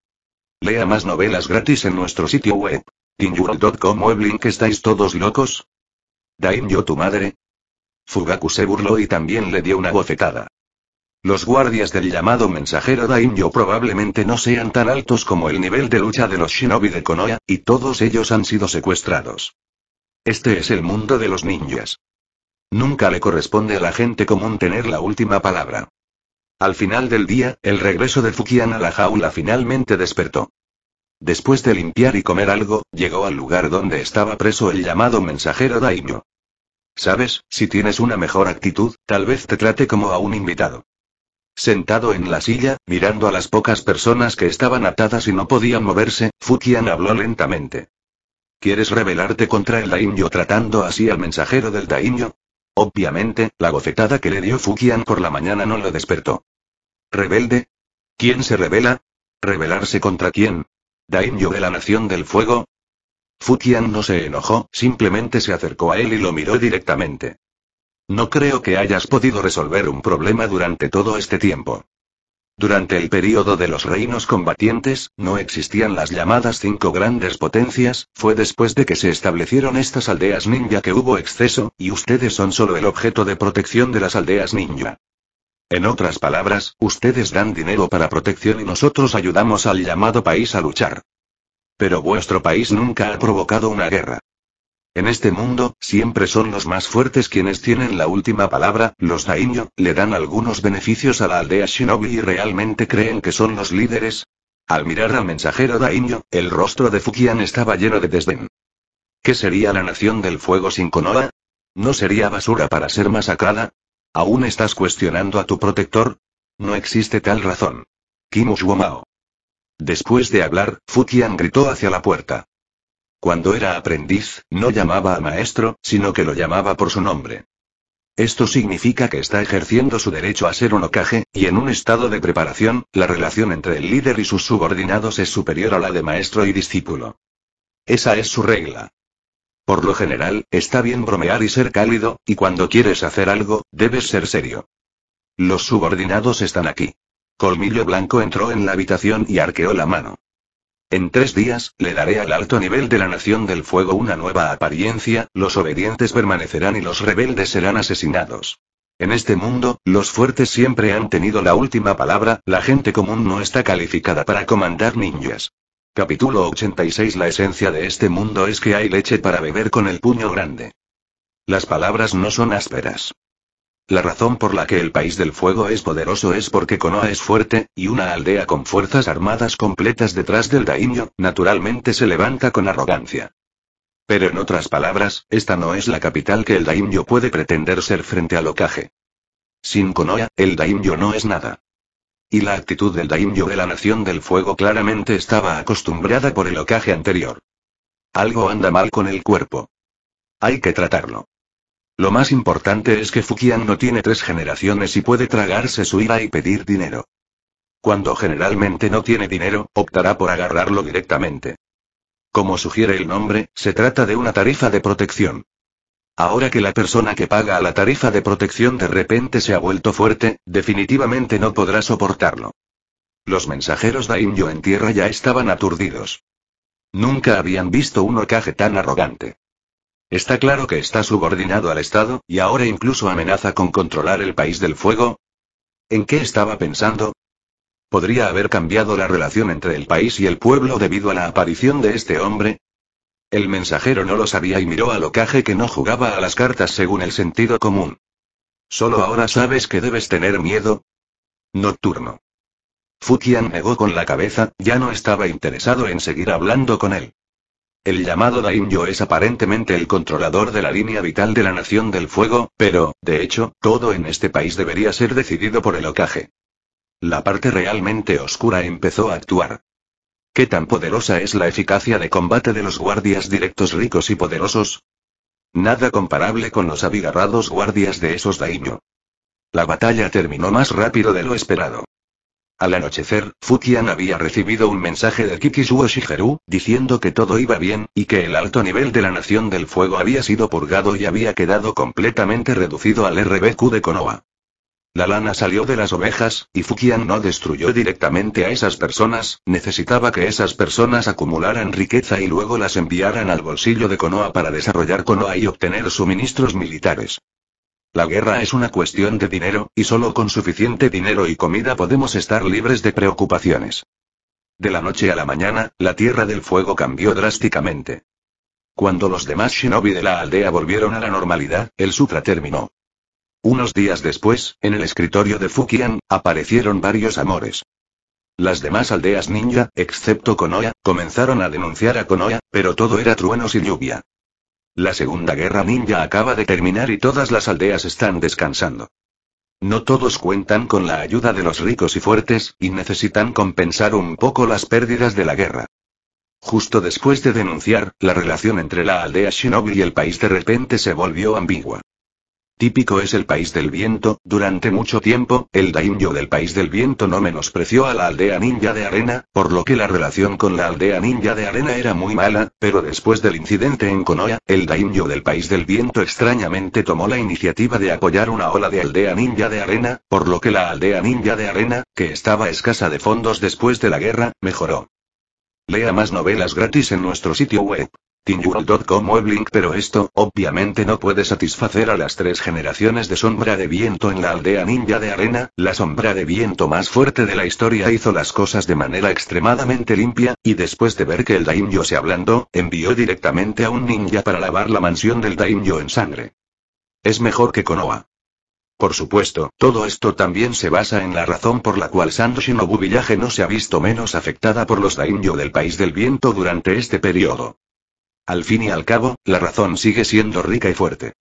Lea más novelas gratis en nuestro sitio web. Tinjur.com, Weblink ¿Estáis todos locos? yo tu madre. Fugaku se burló y también le dio una bofetada. Los guardias del llamado mensajero Daimyo probablemente no sean tan altos como el nivel de lucha de los shinobi de Konoha, y todos ellos han sido secuestrados. Este es el mundo de los ninjas. Nunca le corresponde a la gente común tener la última palabra. Al final del día, el regreso de Fukian a la jaula finalmente despertó. Después de limpiar y comer algo, llegó al lugar donde estaba preso el llamado mensajero Daimyo. Sabes, si tienes una mejor actitud, tal vez te trate como a un invitado. Sentado en la silla, mirando a las pocas personas que estaban atadas y no podían moverse, Fukian habló lentamente. ¿Quieres rebelarte contra el daimyo tratando así al mensajero del daimyo? Obviamente, la gofetada que le dio Fukian por la mañana no lo despertó. ¿Rebelde? ¿Quién se rebela? ¿Rebelarse contra quién? ¿Daimyo de la Nación del Fuego? Fukian no se enojó, simplemente se acercó a él y lo miró directamente. No creo que hayas podido resolver un problema durante todo este tiempo. Durante el período de los reinos combatientes, no existían las llamadas cinco grandes potencias, fue después de que se establecieron estas aldeas ninja que hubo exceso, y ustedes son solo el objeto de protección de las aldeas ninja. En otras palabras, ustedes dan dinero para protección y nosotros ayudamos al llamado país a luchar. Pero vuestro país nunca ha provocado una guerra. En este mundo, siempre son los más fuertes quienes tienen la última palabra, los Daimyo, le dan algunos beneficios a la aldea Shinobi y realmente creen que son los líderes. Al mirar al mensajero Daimyo, el rostro de Fukian estaba lleno de desdén. ¿Qué sería la nación del fuego sin Konoha? ¿No sería basura para ser masacrada? ¿Aún estás cuestionando a tu protector? No existe tal razón. Kimushuomao. Después de hablar, Fukian gritó hacia la puerta. Cuando era aprendiz, no llamaba a maestro, sino que lo llamaba por su nombre. Esto significa que está ejerciendo su derecho a ser un ocaje, y en un estado de preparación, la relación entre el líder y sus subordinados es superior a la de maestro y discípulo. Esa es su regla. Por lo general, está bien bromear y ser cálido, y cuando quieres hacer algo, debes ser serio. Los subordinados están aquí. Colmillo Blanco entró en la habitación y arqueó la mano. En tres días, le daré al alto nivel de la Nación del Fuego una nueva apariencia, los obedientes permanecerán y los rebeldes serán asesinados. En este mundo, los fuertes siempre han tenido la última palabra, la gente común no está calificada para comandar ninjas. Capítulo 86 La esencia de este mundo es que hay leche para beber con el puño grande. Las palabras no son ásperas. La razón por la que el país del fuego es poderoso es porque Konoha es fuerte, y una aldea con fuerzas armadas completas detrás del daimyo, naturalmente se levanta con arrogancia. Pero en otras palabras, esta no es la capital que el daimyo puede pretender ser frente al ocaje. Sin Konoha, el daimyo no es nada. Y la actitud del daimyo de la Nación del Fuego claramente estaba acostumbrada por el ocaje anterior. Algo anda mal con el cuerpo. Hay que tratarlo. Lo más importante es que Fukian no tiene tres generaciones y puede tragarse su ira y pedir dinero. Cuando generalmente no tiene dinero, optará por agarrarlo directamente. Como sugiere el nombre, se trata de una tarifa de protección. Ahora que la persona que paga a la tarifa de protección de repente se ha vuelto fuerte, definitivamente no podrá soportarlo. Los mensajeros Daimyo en tierra ya estaban aturdidos. Nunca habían visto un orcaje tan arrogante. Está claro que está subordinado al Estado, y ahora incluso amenaza con controlar el país del fuego. ¿En qué estaba pensando? ¿Podría haber cambiado la relación entre el país y el pueblo debido a la aparición de este hombre? El mensajero no lo sabía y miró a Locaje que no jugaba a las cartas según el sentido común. Solo ahora sabes que debes tener miedo. Nocturno. Fukian negó con la cabeza, ya no estaba interesado en seguir hablando con él. El llamado Daimyo es aparentemente el controlador de la línea vital de la Nación del Fuego, pero, de hecho, todo en este país debería ser decidido por el ocaje. La parte realmente oscura empezó a actuar. ¿Qué tan poderosa es la eficacia de combate de los guardias directos ricos y poderosos? Nada comparable con los abigarrados guardias de esos Daimyo. La batalla terminó más rápido de lo esperado. Al anochecer, Fukian había recibido un mensaje de Kikishuo Shigeru, diciendo que todo iba bien, y que el alto nivel de la Nación del Fuego había sido purgado y había quedado completamente reducido al RBQ de Konoha. La lana salió de las ovejas, y Fukian no destruyó directamente a esas personas, necesitaba que esas personas acumularan riqueza y luego las enviaran al bolsillo de Konoha para desarrollar Konoha y obtener suministros militares. La guerra es una cuestión de dinero, y solo con suficiente dinero y comida podemos estar libres de preocupaciones. De la noche a la mañana, la Tierra del Fuego cambió drásticamente. Cuando los demás shinobi de la aldea volvieron a la normalidad, el sutra terminó. Unos días después, en el escritorio de Fukian, aparecieron varios amores. Las demás aldeas ninja, excepto Konoya, comenzaron a denunciar a Konoya, pero todo era truenos y lluvia. La Segunda Guerra Ninja acaba de terminar y todas las aldeas están descansando. No todos cuentan con la ayuda de los ricos y fuertes, y necesitan compensar un poco las pérdidas de la guerra. Justo después de denunciar, la relación entre la aldea Shinobi y el país de repente se volvió ambigua. Típico es el país del viento, durante mucho tiempo, el daimyo del país del viento no menospreció a la aldea ninja de arena, por lo que la relación con la aldea ninja de arena era muy mala, pero después del incidente en Konoha, el daimyo del país del viento extrañamente tomó la iniciativa de apoyar una ola de aldea ninja de arena, por lo que la aldea ninja de arena, que estaba escasa de fondos después de la guerra, mejoró. Lea más novelas gratis en nuestro sitio web tinjurl.com Weblink pero esto, obviamente no puede satisfacer a las tres generaciones de sombra de viento en la aldea ninja de arena, la sombra de viento más fuerte de la historia hizo las cosas de manera extremadamente limpia, y después de ver que el daimyo se ablandó, envió directamente a un ninja para lavar la mansión del daimyo en sangre. Es mejor que Konoha. Por supuesto, todo esto también se basa en la razón por la cual Sandushinobu Shinobu Village no se ha visto menos afectada por los daimyo del país del viento durante este periodo. Al fin y al cabo, la razón sigue siendo rica y fuerte.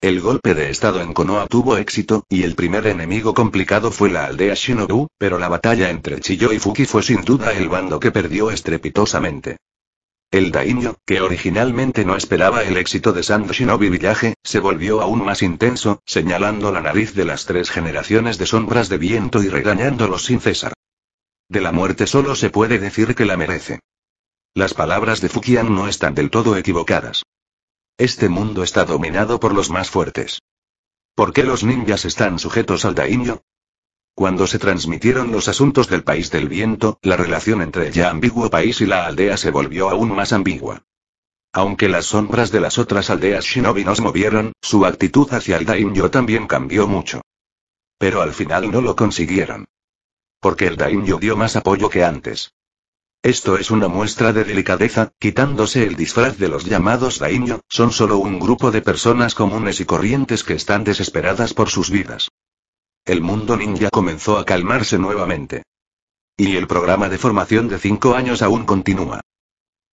El golpe de estado en Konoha tuvo éxito, y el primer enemigo complicado fue la aldea Shinobu, pero la batalla entre Chiyo y Fuki fue sin duda el bando que perdió estrepitosamente. El Daimyo, que originalmente no esperaba el éxito de San Shinobi Villaje, se volvió aún más intenso, señalando la nariz de las tres generaciones de sombras de viento y regañándolos sin cesar. De la muerte solo se puede decir que la merece. Las palabras de Fukian no están del todo equivocadas. Este mundo está dominado por los más fuertes. ¿Por qué los ninjas están sujetos al daimyo? Cuando se transmitieron los asuntos del país del viento, la relación entre el ya ambiguo país y la aldea se volvió aún más ambigua. Aunque las sombras de las otras aldeas shinobi nos movieron, su actitud hacia el daimyo también cambió mucho. Pero al final no lo consiguieron. Porque el daimyo dio más apoyo que antes. Esto es una muestra de delicadeza, quitándose el disfraz de los llamados daimyo, son solo un grupo de personas comunes y corrientes que están desesperadas por sus vidas. El mundo ninja comenzó a calmarse nuevamente. Y el programa de formación de cinco años aún continúa.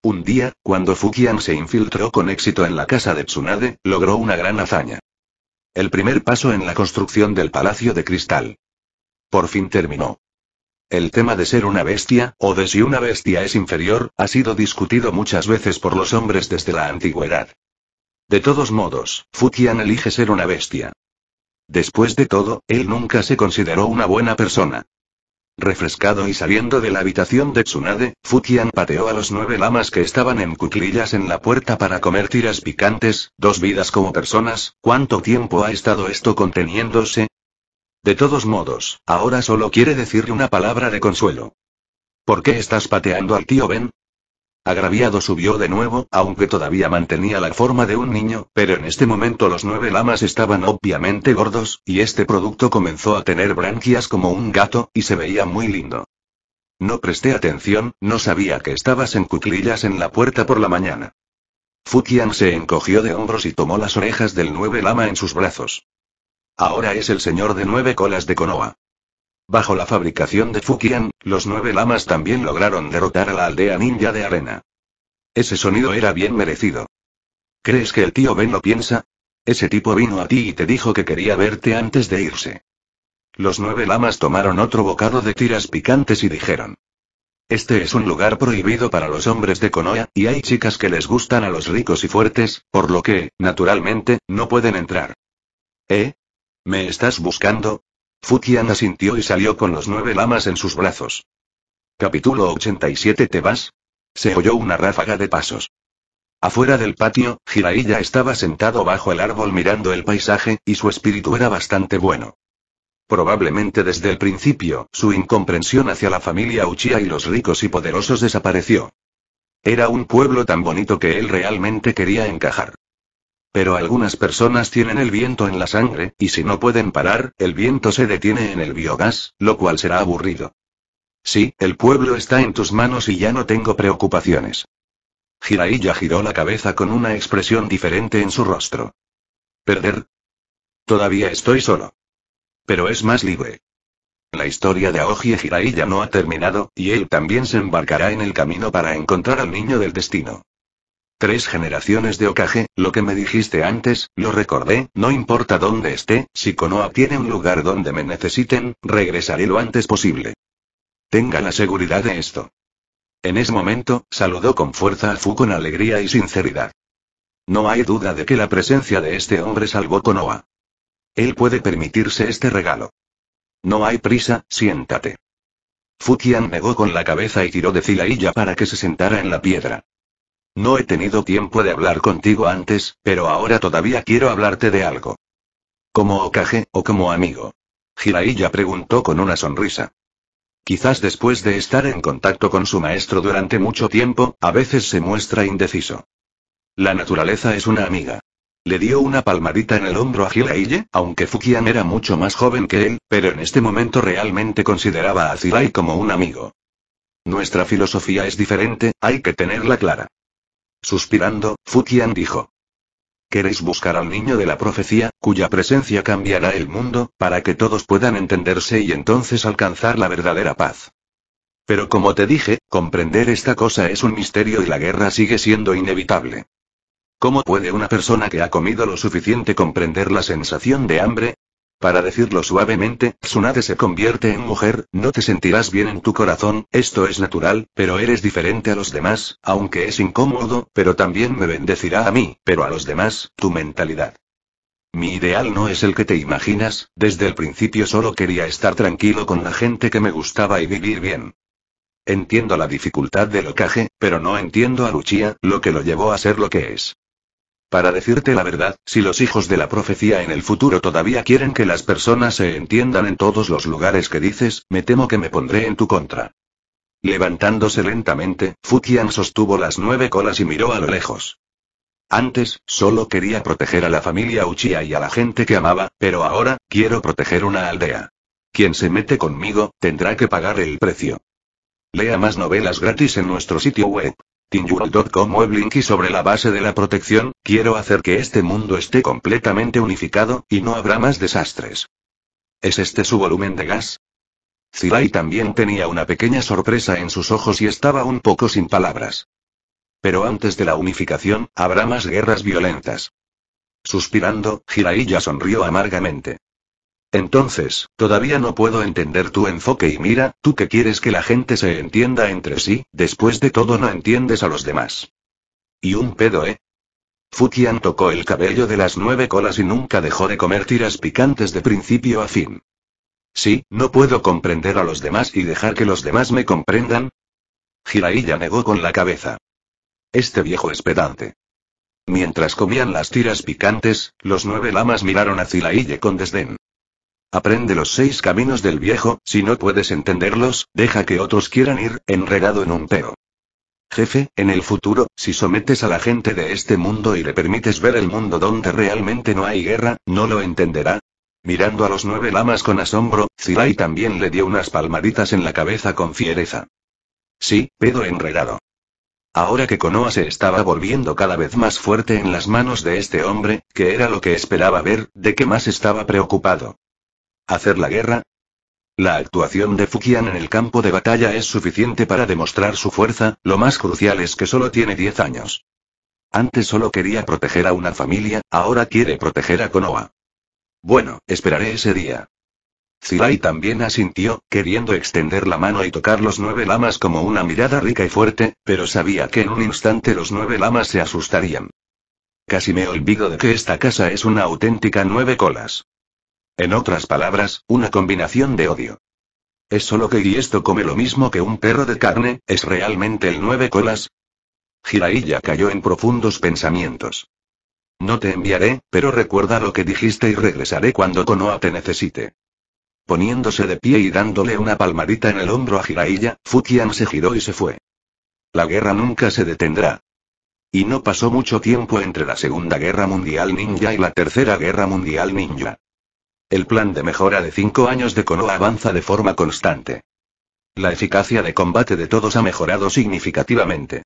Un día, cuando Fukian se infiltró con éxito en la casa de Tsunade, logró una gran hazaña. El primer paso en la construcción del Palacio de Cristal. Por fin terminó. El tema de ser una bestia, o de si una bestia es inferior, ha sido discutido muchas veces por los hombres desde la antigüedad. De todos modos, Futian elige ser una bestia. Después de todo, él nunca se consideró una buena persona. Refrescado y saliendo de la habitación de Tsunade, Futian pateó a los nueve lamas que estaban en cuclillas en la puerta para comer tiras picantes, dos vidas como personas, ¿cuánto tiempo ha estado esto conteniéndose? De todos modos, ahora solo quiere decirle una palabra de consuelo. ¿Por qué estás pateando al tío Ben? Agraviado subió de nuevo, aunque todavía mantenía la forma de un niño, pero en este momento los nueve lamas estaban obviamente gordos, y este producto comenzó a tener branquias como un gato, y se veía muy lindo. No presté atención, no sabía que estabas en cuclillas en la puerta por la mañana. Fukian se encogió de hombros y tomó las orejas del nueve lama en sus brazos. Ahora es el señor de nueve colas de Konoha. Bajo la fabricación de Fukian, los nueve lamas también lograron derrotar a la aldea ninja de arena. Ese sonido era bien merecido. ¿Crees que el tío Ben lo piensa? Ese tipo vino a ti y te dijo que quería verte antes de irse. Los nueve lamas tomaron otro bocado de tiras picantes y dijeron. Este es un lugar prohibido para los hombres de Konoha, y hay chicas que les gustan a los ricos y fuertes, por lo que, naturalmente, no pueden entrar. ¿Eh? ¿Me estás buscando? Futian asintió y salió con los nueve lamas en sus brazos. Capítulo 87 ¿Te vas? Se oyó una ráfaga de pasos. Afuera del patio, Jiraiya estaba sentado bajo el árbol mirando el paisaje, y su espíritu era bastante bueno. Probablemente desde el principio, su incomprensión hacia la familia Uchiha y los ricos y poderosos desapareció. Era un pueblo tan bonito que él realmente quería encajar. Pero algunas personas tienen el viento en la sangre, y si no pueden parar, el viento se detiene en el biogás, lo cual será aburrido. Sí, el pueblo está en tus manos y ya no tengo preocupaciones. Jiraiya giró la cabeza con una expresión diferente en su rostro. ¿Perder? Todavía estoy solo. Pero es más libre. La historia de Aoji Jiraiya no ha terminado, y él también se embarcará en el camino para encontrar al niño del destino. Tres generaciones de Okage, lo que me dijiste antes, lo recordé, no importa dónde esté, si Konoha tiene un lugar donde me necesiten, regresaré lo antes posible. Tenga la seguridad de esto. En ese momento, saludó con fuerza a Fu con alegría y sinceridad. No hay duda de que la presencia de este hombre salvó Konoha. Él puede permitirse este regalo. No hay prisa, siéntate. Fu Qian negó con la cabeza y tiró de Zilailla para que se sentara en la piedra. No he tenido tiempo de hablar contigo antes, pero ahora todavía quiero hablarte de algo. ¿Como ocaje, o como amigo? Jiraiya preguntó con una sonrisa. Quizás después de estar en contacto con su maestro durante mucho tiempo, a veces se muestra indeciso. La naturaleza es una amiga. Le dio una palmadita en el hombro a Jiraiya, aunque Fukian era mucho más joven que él, pero en este momento realmente consideraba a Zirai como un amigo. Nuestra filosofía es diferente, hay que tenerla clara. Suspirando, Fukian dijo. ¿Queréis buscar al niño de la profecía, cuya presencia cambiará el mundo, para que todos puedan entenderse y entonces alcanzar la verdadera paz? Pero como te dije, comprender esta cosa es un misterio y la guerra sigue siendo inevitable. ¿Cómo puede una persona que ha comido lo suficiente comprender la sensación de hambre, para decirlo suavemente, Tsunade se convierte en mujer, no te sentirás bien en tu corazón, esto es natural, pero eres diferente a los demás, aunque es incómodo, pero también me bendecirá a mí, pero a los demás, tu mentalidad. Mi ideal no es el que te imaginas, desde el principio solo quería estar tranquilo con la gente que me gustaba y vivir bien. Entiendo la dificultad del ocaje, pero no entiendo a Lucia, lo que lo llevó a ser lo que es. Para decirte la verdad, si los hijos de la profecía en el futuro todavía quieren que las personas se entiendan en todos los lugares que dices, me temo que me pondré en tu contra. Levantándose lentamente, Futian sostuvo las nueve colas y miró a lo lejos. Antes, solo quería proteger a la familia Uchiha y a la gente que amaba, pero ahora, quiero proteger una aldea. Quien se mete conmigo, tendrá que pagar el precio. Lea más novelas gratis en nuestro sitio web web weblink y sobre la base de la protección, quiero hacer que este mundo esté completamente unificado, y no habrá más desastres. ¿Es este su volumen de gas? Zirai también tenía una pequeña sorpresa en sus ojos y estaba un poco sin palabras. Pero antes de la unificación, habrá más guerras violentas. Suspirando, ya sonrió amargamente. Entonces, todavía no puedo entender tu enfoque y mira, tú que quieres que la gente se entienda entre sí, después de todo no entiendes a los demás. Y un pedo, ¿eh? Fukian tocó el cabello de las nueve colas y nunca dejó de comer tiras picantes de principio a fin. Sí, no puedo comprender a los demás y dejar que los demás me comprendan. Jiraiya negó con la cabeza. Este viejo es pedante. Mientras comían las tiras picantes, los nueve lamas miraron a Zilaille con desdén. Aprende los seis caminos del viejo, si no puedes entenderlos, deja que otros quieran ir, enredado en un peo. Jefe, en el futuro, si sometes a la gente de este mundo y le permites ver el mundo donde realmente no hay guerra, ¿no lo entenderá? Mirando a los nueve lamas con asombro, Zirai también le dio unas palmaditas en la cabeza con fiereza. Sí, pedo enredado. Ahora que Konoha se estaba volviendo cada vez más fuerte en las manos de este hombre, que era lo que esperaba ver, de qué más estaba preocupado. ¿Hacer la guerra? La actuación de Fukian en el campo de batalla es suficiente para demostrar su fuerza, lo más crucial es que solo tiene 10 años. Antes solo quería proteger a una familia, ahora quiere proteger a Konoha. Bueno, esperaré ese día. Zirai también asintió, queriendo extender la mano y tocar los nueve lamas como una mirada rica y fuerte, pero sabía que en un instante los nueve lamas se asustarían. Casi me olvido de que esta casa es una auténtica nueve colas. En otras palabras, una combinación de odio. ¿Es solo que y esto come lo mismo que un perro de carne? ¿Es realmente el nueve colas? Jiraiya cayó en profundos pensamientos. No te enviaré, pero recuerda lo que dijiste y regresaré cuando Konoha te necesite. Poniéndose de pie y dándole una palmadita en el hombro a Jiraiya, Fukian se giró y se fue. La guerra nunca se detendrá. Y no pasó mucho tiempo entre la Segunda Guerra Mundial Ninja y la Tercera Guerra Mundial Ninja. El plan de mejora de cinco años de Konoha avanza de forma constante. La eficacia de combate de todos ha mejorado significativamente.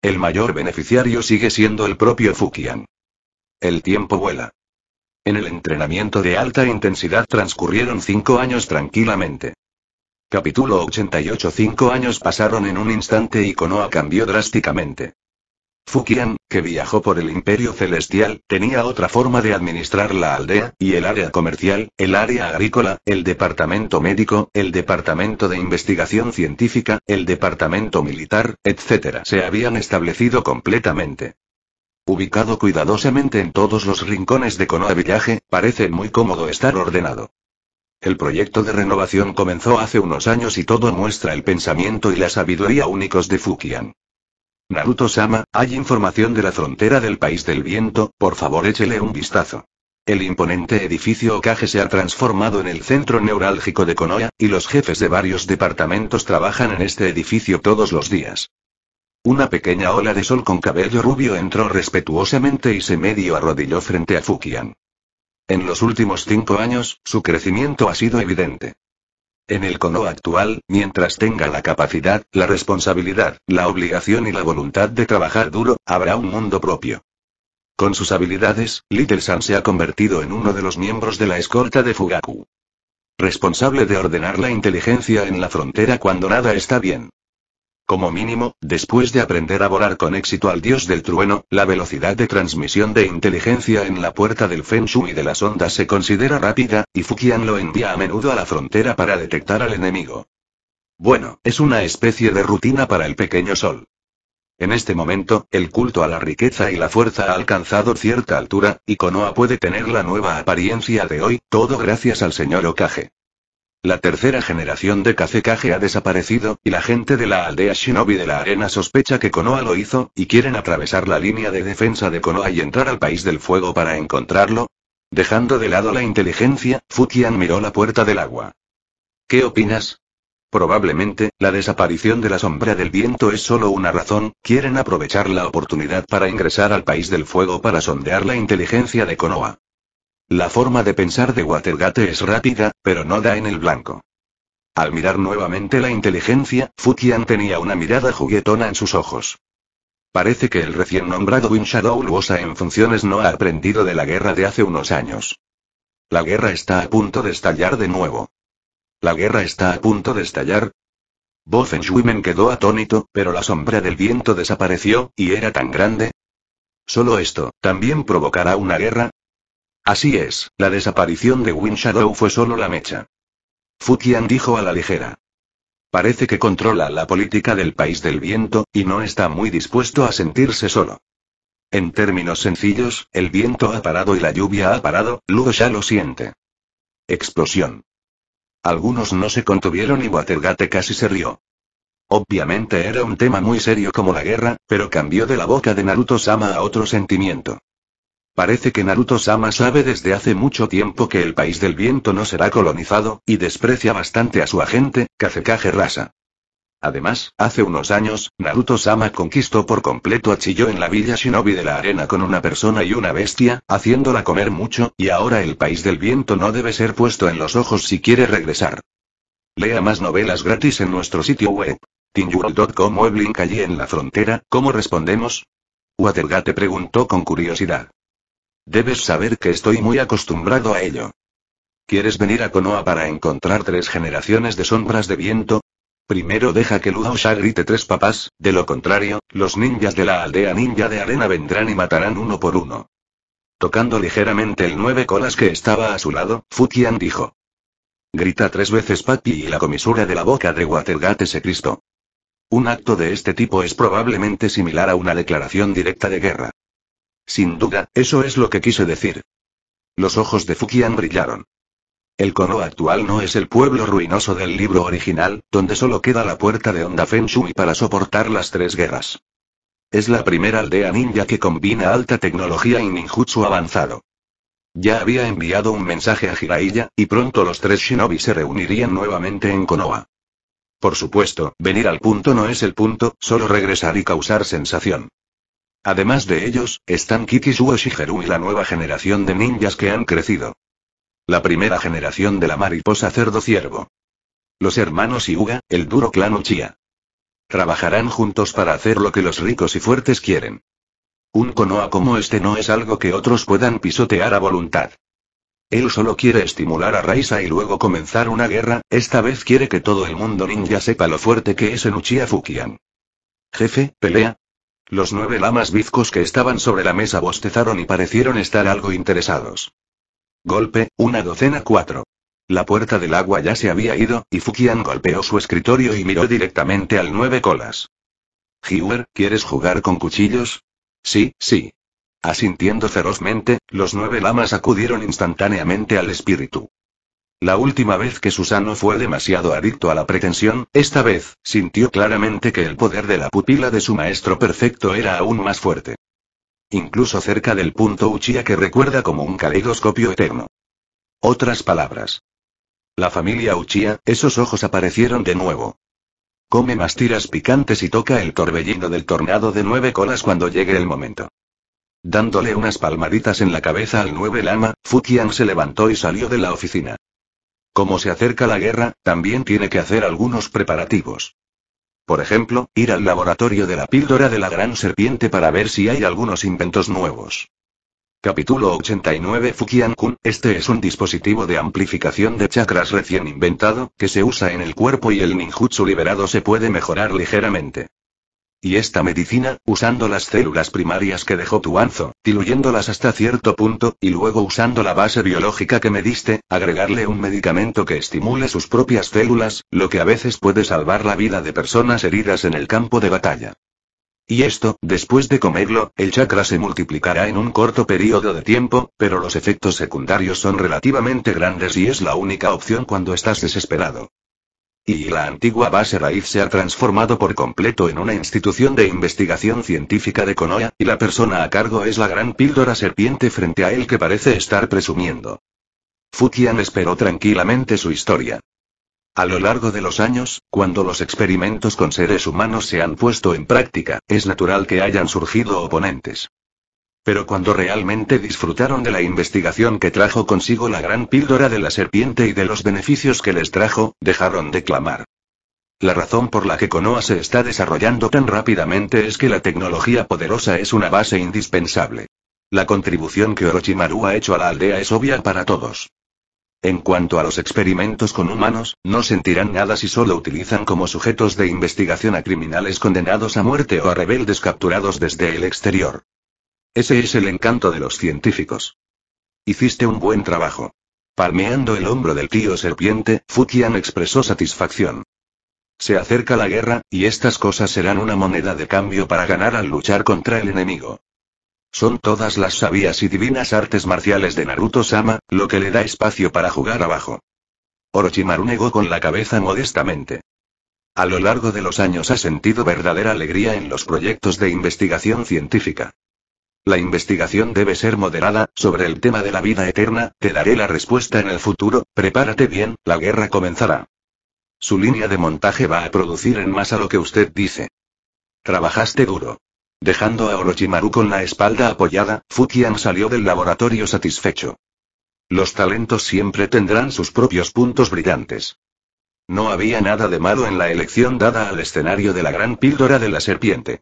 El mayor beneficiario sigue siendo el propio Fukian. El tiempo vuela. En el entrenamiento de alta intensidad transcurrieron cinco años tranquilamente. Capítulo 88 Cinco años pasaron en un instante y Konoha cambió drásticamente. Fukian, que viajó por el Imperio Celestial, tenía otra forma de administrar la aldea, y el área comercial, el área agrícola, el departamento médico, el departamento de investigación científica, el departamento militar, etc. se habían establecido completamente. Ubicado cuidadosamente en todos los rincones de Konoha Villaje, parece muy cómodo estar ordenado. El proyecto de renovación comenzó hace unos años y todo muestra el pensamiento y la sabiduría únicos de Fukian. Naruto-sama, hay información de la frontera del país del viento, por favor échele un vistazo. El imponente edificio Okage se ha transformado en el centro neurálgico de Konoha, y los jefes de varios departamentos trabajan en este edificio todos los días. Una pequeña ola de sol con cabello rubio entró respetuosamente y se medio arrodilló frente a Fukian. En los últimos cinco años, su crecimiento ha sido evidente. En el cono actual, mientras tenga la capacidad, la responsabilidad, la obligación y la voluntad de trabajar duro, habrá un mundo propio. Con sus habilidades, Little Sam se ha convertido en uno de los miembros de la escolta de Fugaku. Responsable de ordenar la inteligencia en la frontera cuando nada está bien. Como mínimo, después de aprender a volar con éxito al dios del trueno, la velocidad de transmisión de inteligencia en la puerta del Fenshu y de las ondas se considera rápida, y Fukian lo envía a menudo a la frontera para detectar al enemigo. Bueno, es una especie de rutina para el pequeño sol. En este momento, el culto a la riqueza y la fuerza ha alcanzado cierta altura, y Konoha puede tener la nueva apariencia de hoy, todo gracias al señor Okage. La tercera generación de Kazekage ha desaparecido, y la gente de la aldea Shinobi de la Arena sospecha que Konoha lo hizo, y quieren atravesar la línea de defensa de Konoha y entrar al País del Fuego para encontrarlo. Dejando de lado la inteligencia, Fukian miró la puerta del agua. ¿Qué opinas? Probablemente, la desaparición de la sombra del viento es solo una razón, quieren aprovechar la oportunidad para ingresar al País del Fuego para sondear la inteligencia de Konoha. La forma de pensar de Watergate es rápida, pero no da en el blanco. Al mirar nuevamente la inteligencia, Futian tenía una mirada juguetona en sus ojos. Parece que el recién nombrado Winshadow Luosa en funciones no ha aprendido de la guerra de hace unos años. La guerra está a punto de estallar de nuevo. La guerra está a punto de estallar. Boffenschwimmen quedó atónito, pero la sombra del viento desapareció, y era tan grande. Solo esto, también provocará una guerra, Así es, la desaparición de Windshadow Shadow fue solo la mecha. Fukian dijo a la ligera. Parece que controla la política del país del viento, y no está muy dispuesto a sentirse solo. En términos sencillos, el viento ha parado y la lluvia ha parado, Ludo ya lo siente. Explosión. Algunos no se contuvieron y Watergate casi se rió. Obviamente era un tema muy serio como la guerra, pero cambió de la boca de Naruto Sama a otro sentimiento. Parece que Naruto-sama sabe desde hace mucho tiempo que el país del viento no será colonizado, y desprecia bastante a su agente, Kazekage Rasa. Además, hace unos años, Naruto-sama conquistó por completo a Chiyo en la villa Shinobi de la arena con una persona y una bestia, haciéndola comer mucho, y ahora el país del viento no debe ser puesto en los ojos si quiere regresar. Lea más novelas gratis en nuestro sitio web. Tinjuro.com o allí en la frontera, ¿cómo respondemos? Watergate preguntó con curiosidad. Debes saber que estoy muy acostumbrado a ello. ¿Quieres venir a Konoha para encontrar tres generaciones de sombras de viento? Primero deja que Ludo grite tres papás, de lo contrario, los ninjas de la aldea ninja de arena vendrán y matarán uno por uno. Tocando ligeramente el nueve colas que estaba a su lado, Fukian dijo. Grita tres veces papi y la comisura de la boca de Watergate se cristo. Un acto de este tipo es probablemente similar a una declaración directa de guerra. Sin duda, eso es lo que quise decir. Los ojos de Fukian brillaron. El Konoha actual no es el pueblo ruinoso del libro original, donde solo queda la puerta de Onda Fensumi para soportar las tres guerras. Es la primera aldea ninja que combina alta tecnología y ninjutsu avanzado. Ya había enviado un mensaje a Hiraiya, y pronto los tres shinobi se reunirían nuevamente en Konoha. Por supuesto, venir al punto no es el punto, solo regresar y causar sensación. Además de ellos, están Shuo Shigeru y la nueva generación de ninjas que han crecido. La primera generación de la mariposa cerdo ciervo. Los hermanos Yuga, el duro clan Uchiha. Trabajarán juntos para hacer lo que los ricos y fuertes quieren. Un Konoha como este no es algo que otros puedan pisotear a voluntad. Él solo quiere estimular a Raiza y luego comenzar una guerra, esta vez quiere que todo el mundo ninja sepa lo fuerte que es en Uchiha Fukian. Jefe, pelea, los nueve lamas bizcos que estaban sobre la mesa bostezaron y parecieron estar algo interesados. Golpe, una docena cuatro. La puerta del agua ya se había ido, y Fukian golpeó su escritorio y miró directamente al nueve colas. Hewer, ¿quieres jugar con cuchillos? Sí, sí. Asintiendo ferozmente, los nueve lamas acudieron instantáneamente al espíritu. La última vez que Susano fue demasiado adicto a la pretensión, esta vez, sintió claramente que el poder de la pupila de su maestro perfecto era aún más fuerte. Incluso cerca del punto Uchiha que recuerda como un caleidoscopio eterno. Otras palabras. La familia Uchiha, esos ojos aparecieron de nuevo. Come más tiras picantes y toca el torbellino del tornado de nueve colas cuando llegue el momento. Dándole unas palmaditas en la cabeza al nueve lama, Fukian se levantó y salió de la oficina. Como se acerca la guerra, también tiene que hacer algunos preparativos. Por ejemplo, ir al laboratorio de la píldora de la gran serpiente para ver si hay algunos inventos nuevos. Capítulo 89 Fukian-kun, este es un dispositivo de amplificación de chakras recién inventado, que se usa en el cuerpo y el ninjutsu liberado se puede mejorar ligeramente. Y esta medicina, usando las células primarias que dejó tu anzo, diluyéndolas hasta cierto punto, y luego usando la base biológica que me diste, agregarle un medicamento que estimule sus propias células, lo que a veces puede salvar la vida de personas heridas en el campo de batalla. Y esto, después de comerlo, el chakra se multiplicará en un corto periodo de tiempo, pero los efectos secundarios son relativamente grandes y es la única opción cuando estás desesperado. Y la antigua base raíz se ha transformado por completo en una institución de investigación científica de Konoha, y la persona a cargo es la gran píldora serpiente frente a él que parece estar presumiendo. Fukian esperó tranquilamente su historia. A lo largo de los años, cuando los experimentos con seres humanos se han puesto en práctica, es natural que hayan surgido oponentes. Pero cuando realmente disfrutaron de la investigación que trajo consigo la gran píldora de la serpiente y de los beneficios que les trajo, dejaron de clamar. La razón por la que Konoha se está desarrollando tan rápidamente es que la tecnología poderosa es una base indispensable. La contribución que Orochimaru ha hecho a la aldea es obvia para todos. En cuanto a los experimentos con humanos, no sentirán nada si solo utilizan como sujetos de investigación a criminales condenados a muerte o a rebeldes capturados desde el exterior. Ese es el encanto de los científicos. Hiciste un buen trabajo. Palmeando el hombro del tío serpiente, Fukian expresó satisfacción. Se acerca la guerra, y estas cosas serán una moneda de cambio para ganar al luchar contra el enemigo. Son todas las sabias y divinas artes marciales de Naruto-sama, lo que le da espacio para jugar abajo. Orochimaru negó con la cabeza modestamente. A lo largo de los años ha sentido verdadera alegría en los proyectos de investigación científica. La investigación debe ser moderada, sobre el tema de la vida eterna, te daré la respuesta en el futuro, prepárate bien, la guerra comenzará. Su línea de montaje va a producir en masa lo que usted dice. Trabajaste duro. Dejando a Orochimaru con la espalda apoyada, Fukian salió del laboratorio satisfecho. Los talentos siempre tendrán sus propios puntos brillantes. No había nada de malo en la elección dada al escenario de la gran píldora de la serpiente.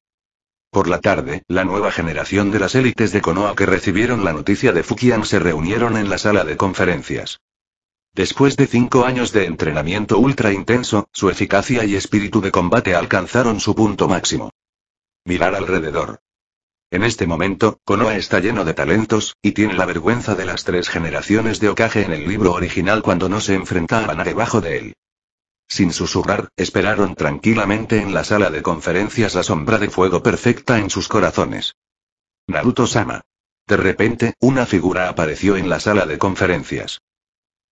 Por la tarde, la nueva generación de las élites de Konoha que recibieron la noticia de Fukian se reunieron en la sala de conferencias. Después de cinco años de entrenamiento ultra intenso, su eficacia y espíritu de combate alcanzaron su punto máximo. Mirar alrededor. En este momento, Konoha está lleno de talentos, y tiene la vergüenza de las tres generaciones de Okage en el libro original cuando no se enfrentaban a debajo de él. Sin susurrar, esperaron tranquilamente en la sala de conferencias la sombra de fuego perfecta en sus corazones. Naruto-sama. De repente, una figura apareció en la sala de conferencias.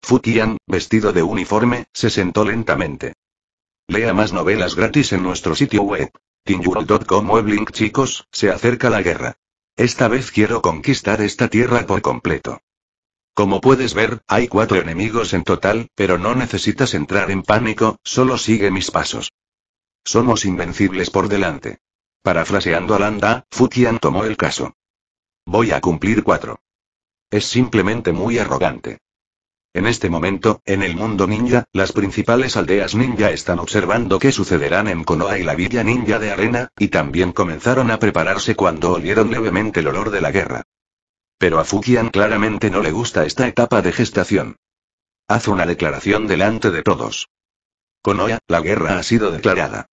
Fukian, vestido de uniforme, se sentó lentamente. Lea más novelas gratis en nuestro sitio web. Tinyurl.com Weblink chicos, se acerca la guerra. Esta vez quiero conquistar esta tierra por completo. Como puedes ver, hay cuatro enemigos en total, pero no necesitas entrar en pánico, solo sigue mis pasos. Somos invencibles por delante. Parafraseando a Landa, Fukian tomó el caso. Voy a cumplir cuatro. Es simplemente muy arrogante. En este momento, en el mundo ninja, las principales aldeas ninja están observando qué sucederán en Konoha y la villa ninja de arena, y también comenzaron a prepararse cuando olieron levemente el olor de la guerra. Pero a Fukian claramente no le gusta esta etapa de gestación. Haz una declaración delante de todos. Konoha, la guerra ha sido declarada.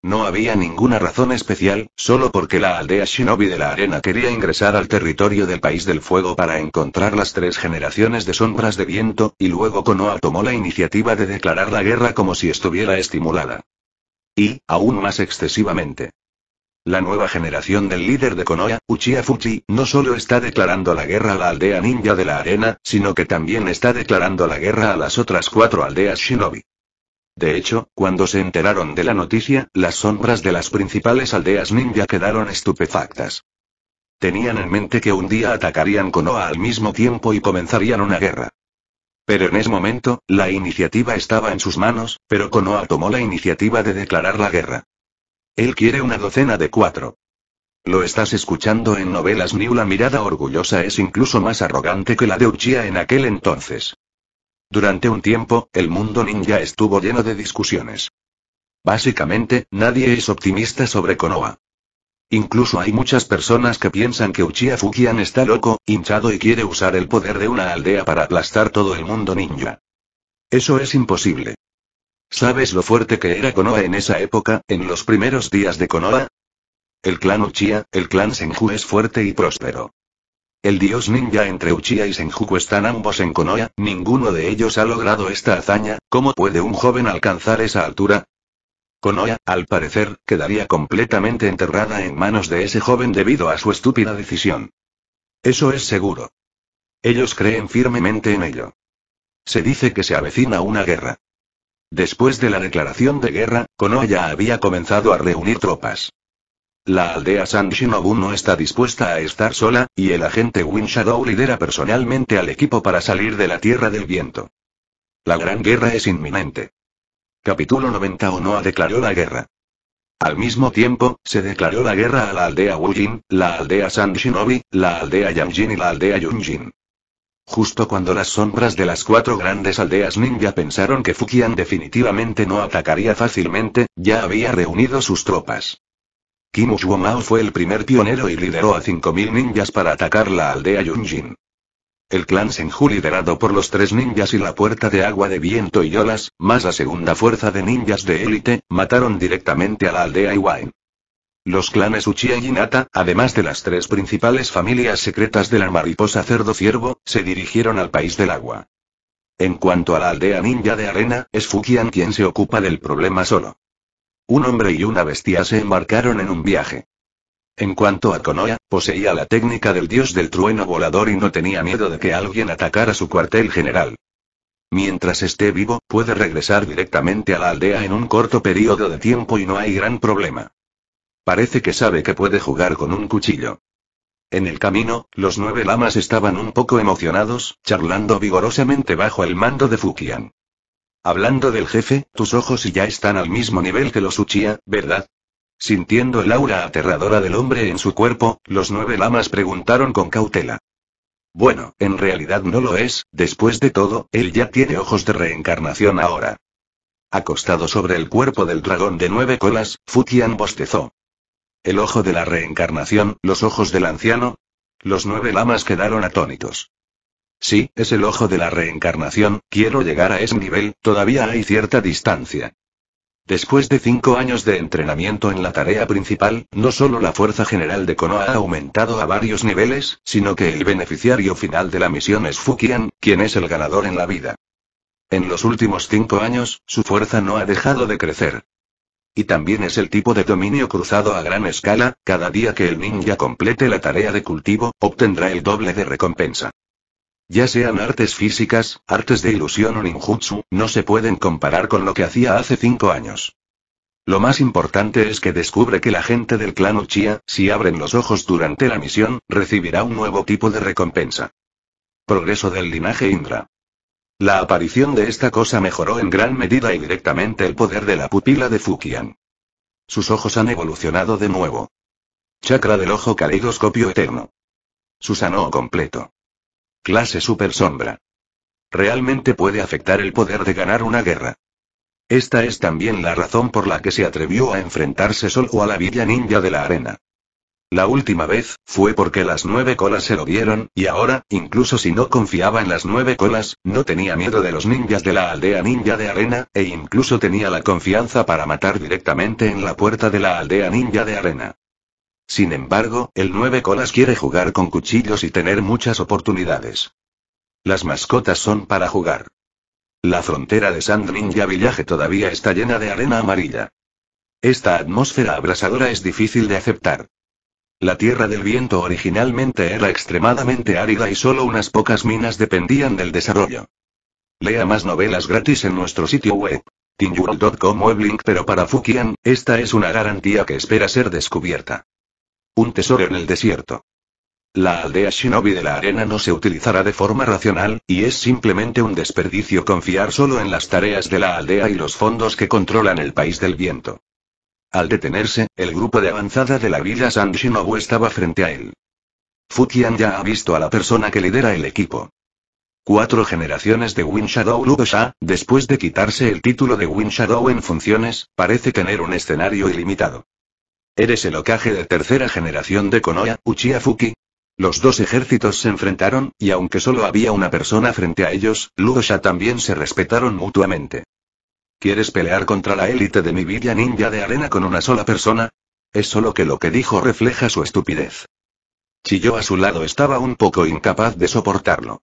No había ninguna razón especial, solo porque la aldea Shinobi de la Arena quería ingresar al territorio del País del Fuego para encontrar las tres generaciones de sombras de viento, y luego Konoha tomó la iniciativa de declarar la guerra como si estuviera estimulada. Y, aún más excesivamente. La nueva generación del líder de Konoha, Uchiha Fuchi, no solo está declarando la guerra a la aldea ninja de la arena, sino que también está declarando la guerra a las otras cuatro aldeas shinobi. De hecho, cuando se enteraron de la noticia, las sombras de las principales aldeas ninja quedaron estupefactas. Tenían en mente que un día atacarían Konoha al mismo tiempo y comenzarían una guerra. Pero en ese momento, la iniciativa estaba en sus manos, pero Konoha tomó la iniciativa de declarar la guerra. Él quiere una docena de cuatro. Lo estás escuchando en novelas ni la mirada orgullosa es incluso más arrogante que la de Uchiha en aquel entonces. Durante un tiempo, el mundo ninja estuvo lleno de discusiones. Básicamente, nadie es optimista sobre Konoha. Incluso hay muchas personas que piensan que Uchiha Fujian está loco, hinchado y quiere usar el poder de una aldea para aplastar todo el mundo ninja. Eso es imposible. ¿Sabes lo fuerte que era Konoha en esa época, en los primeros días de Konoha? El clan Uchiha, el clan Senju es fuerte y próspero. El dios ninja entre Uchiha y Senjuku están ambos en Konoha, ninguno de ellos ha logrado esta hazaña, ¿cómo puede un joven alcanzar esa altura? Konoha, al parecer, quedaría completamente enterrada en manos de ese joven debido a su estúpida decisión. Eso es seguro. Ellos creen firmemente en ello. Se dice que se avecina una guerra. Después de la declaración de guerra, Konoha ya había comenzado a reunir tropas. La aldea San Shinobu no está dispuesta a estar sola, y el agente Win Shadow lidera personalmente al equipo para salir de la Tierra del Viento. La gran guerra es inminente. Capítulo 90 Onoa declaró la guerra. Al mismo tiempo, se declaró la guerra a la aldea Wujin, la aldea San la aldea Yangjin y la aldea Yunjin. Justo cuando las sombras de las cuatro grandes aldeas ninja pensaron que Fukian definitivamente no atacaría fácilmente, ya había reunido sus tropas. Kim Mao fue el primer pionero y lideró a 5.000 ninjas para atacar la aldea Yunjin. El clan Senju liderado por los tres ninjas y la puerta de agua de viento y olas, más la segunda fuerza de ninjas de élite, mataron directamente a la aldea Iwain. Los clanes Uchiha y Hinata, además de las tres principales familias secretas de la mariposa cerdo-ciervo, se dirigieron al país del agua. En cuanto a la aldea ninja de arena, es Fukian quien se ocupa del problema solo. Un hombre y una bestia se embarcaron en un viaje. En cuanto a Konoha, poseía la técnica del dios del trueno volador y no tenía miedo de que alguien atacara su cuartel general. Mientras esté vivo, puede regresar directamente a la aldea en un corto periodo de tiempo y no hay gran problema. Parece que sabe que puede jugar con un cuchillo. En el camino, los nueve lamas estaban un poco emocionados, charlando vigorosamente bajo el mando de Fukian. Hablando del jefe, tus ojos ya están al mismo nivel que los Uchiha, ¿verdad? Sintiendo el aura aterradora del hombre en su cuerpo, los nueve lamas preguntaron con cautela. Bueno, en realidad no lo es, después de todo, él ya tiene ojos de reencarnación ahora. Acostado sobre el cuerpo del dragón de nueve colas, Fukian bostezó. El ojo de la reencarnación, los ojos del anciano. Los nueve lamas quedaron atónitos. Sí, es el ojo de la reencarnación, quiero llegar a ese nivel, todavía hay cierta distancia. Después de cinco años de entrenamiento en la tarea principal, no solo la fuerza general de Konoha ha aumentado a varios niveles, sino que el beneficiario final de la misión es Fukian, quien es el ganador en la vida. En los últimos cinco años, su fuerza no ha dejado de crecer. Y también es el tipo de dominio cruzado a gran escala, cada día que el ninja complete la tarea de cultivo, obtendrá el doble de recompensa. Ya sean artes físicas, artes de ilusión o ninjutsu, no se pueden comparar con lo que hacía hace cinco años. Lo más importante es que descubre que la gente del clan Uchiha, si abren los ojos durante la misión, recibirá un nuevo tipo de recompensa. Progreso del linaje Indra. La aparición de esta cosa mejoró en gran medida y directamente el poder de la pupila de Fukian. Sus ojos han evolucionado de nuevo. Chakra del ojo caleidoscopio eterno. Susanoo completo. Clase super sombra. Realmente puede afectar el poder de ganar una guerra. Esta es también la razón por la que se atrevió a enfrentarse solo a la villa ninja de la arena. La última vez, fue porque las nueve colas se lo vieron, y ahora, incluso si no confiaba en las nueve colas, no tenía miedo de los ninjas de la aldea ninja de arena, e incluso tenía la confianza para matar directamente en la puerta de la aldea ninja de arena. Sin embargo, el nueve colas quiere jugar con cuchillos y tener muchas oportunidades. Las mascotas son para jugar. La frontera de Sand Ninja Village todavía está llena de arena amarilla. Esta atmósfera abrasadora es difícil de aceptar. La tierra del viento originalmente era extremadamente árida y solo unas pocas minas dependían del desarrollo. Lea más novelas gratis en nuestro sitio web. Tinjual.com weblink pero para Fukian, esta es una garantía que espera ser descubierta. Un tesoro en el desierto. La aldea shinobi de la arena no se utilizará de forma racional, y es simplemente un desperdicio confiar solo en las tareas de la aldea y los fondos que controlan el país del viento. Al detenerse, el grupo de avanzada de la villa San Shinobu estaba frente a él. Fukian ya ha visto a la persona que lidera el equipo. Cuatro generaciones de Shadow Lugosha, después de quitarse el título de Shadow en funciones, parece tener un escenario ilimitado. Eres el ocaje de tercera generación de Konoha, Uchiha Fuki, los dos ejércitos se enfrentaron, y aunque solo había una persona frente a ellos, Lugosha también se respetaron mutuamente. ¿Quieres pelear contra la élite de mi villa ninja de arena con una sola persona? Es solo que lo que dijo refleja su estupidez. Chilló a su lado estaba un poco incapaz de soportarlo.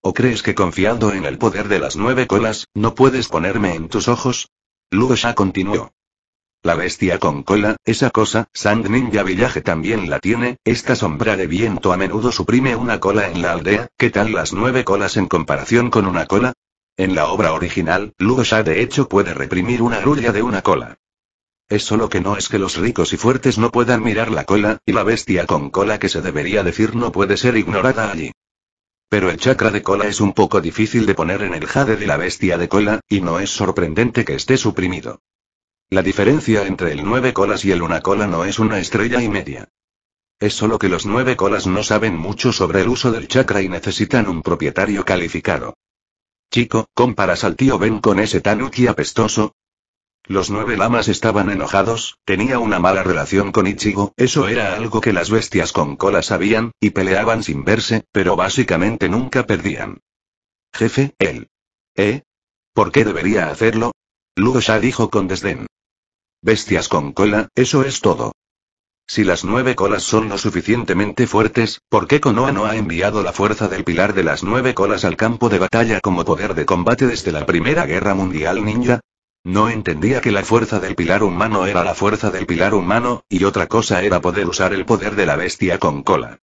¿O crees que confiando en el poder de las nueve colas, no puedes ponerme en tus ojos? Lugo continuó. La bestia con cola, esa cosa, Sand Ninja Village también la tiene, esta sombra de viento a menudo suprime una cola en la aldea, ¿qué tal las nueve colas en comparación con una cola? En la obra original, Lugosha de hecho puede reprimir una grulla de una cola. Es solo que no es que los ricos y fuertes no puedan mirar la cola, y la bestia con cola que se debería decir no puede ser ignorada allí. Pero el chakra de cola es un poco difícil de poner en el jade de la bestia de cola, y no es sorprendente que esté suprimido. La diferencia entre el nueve colas y el una cola no es una estrella y media. Es solo que los nueve colas no saben mucho sobre el uso del chakra y necesitan un propietario calificado. Chico, ¿comparas al tío Ben con ese tanuki apestoso? Los nueve lamas estaban enojados, tenía una mala relación con Ichigo, eso era algo que las bestias con cola sabían, y peleaban sin verse, pero básicamente nunca perdían. Jefe, él. ¿Eh? ¿Por qué debería hacerlo? Lugo dijo con desdén. Bestias con cola, eso es todo. Si las nueve colas son lo suficientemente fuertes, ¿por qué Konoha no ha enviado la fuerza del pilar de las nueve colas al campo de batalla como poder de combate desde la Primera Guerra Mundial ninja? No entendía que la fuerza del pilar humano era la fuerza del pilar humano, y otra cosa era poder usar el poder de la bestia con cola.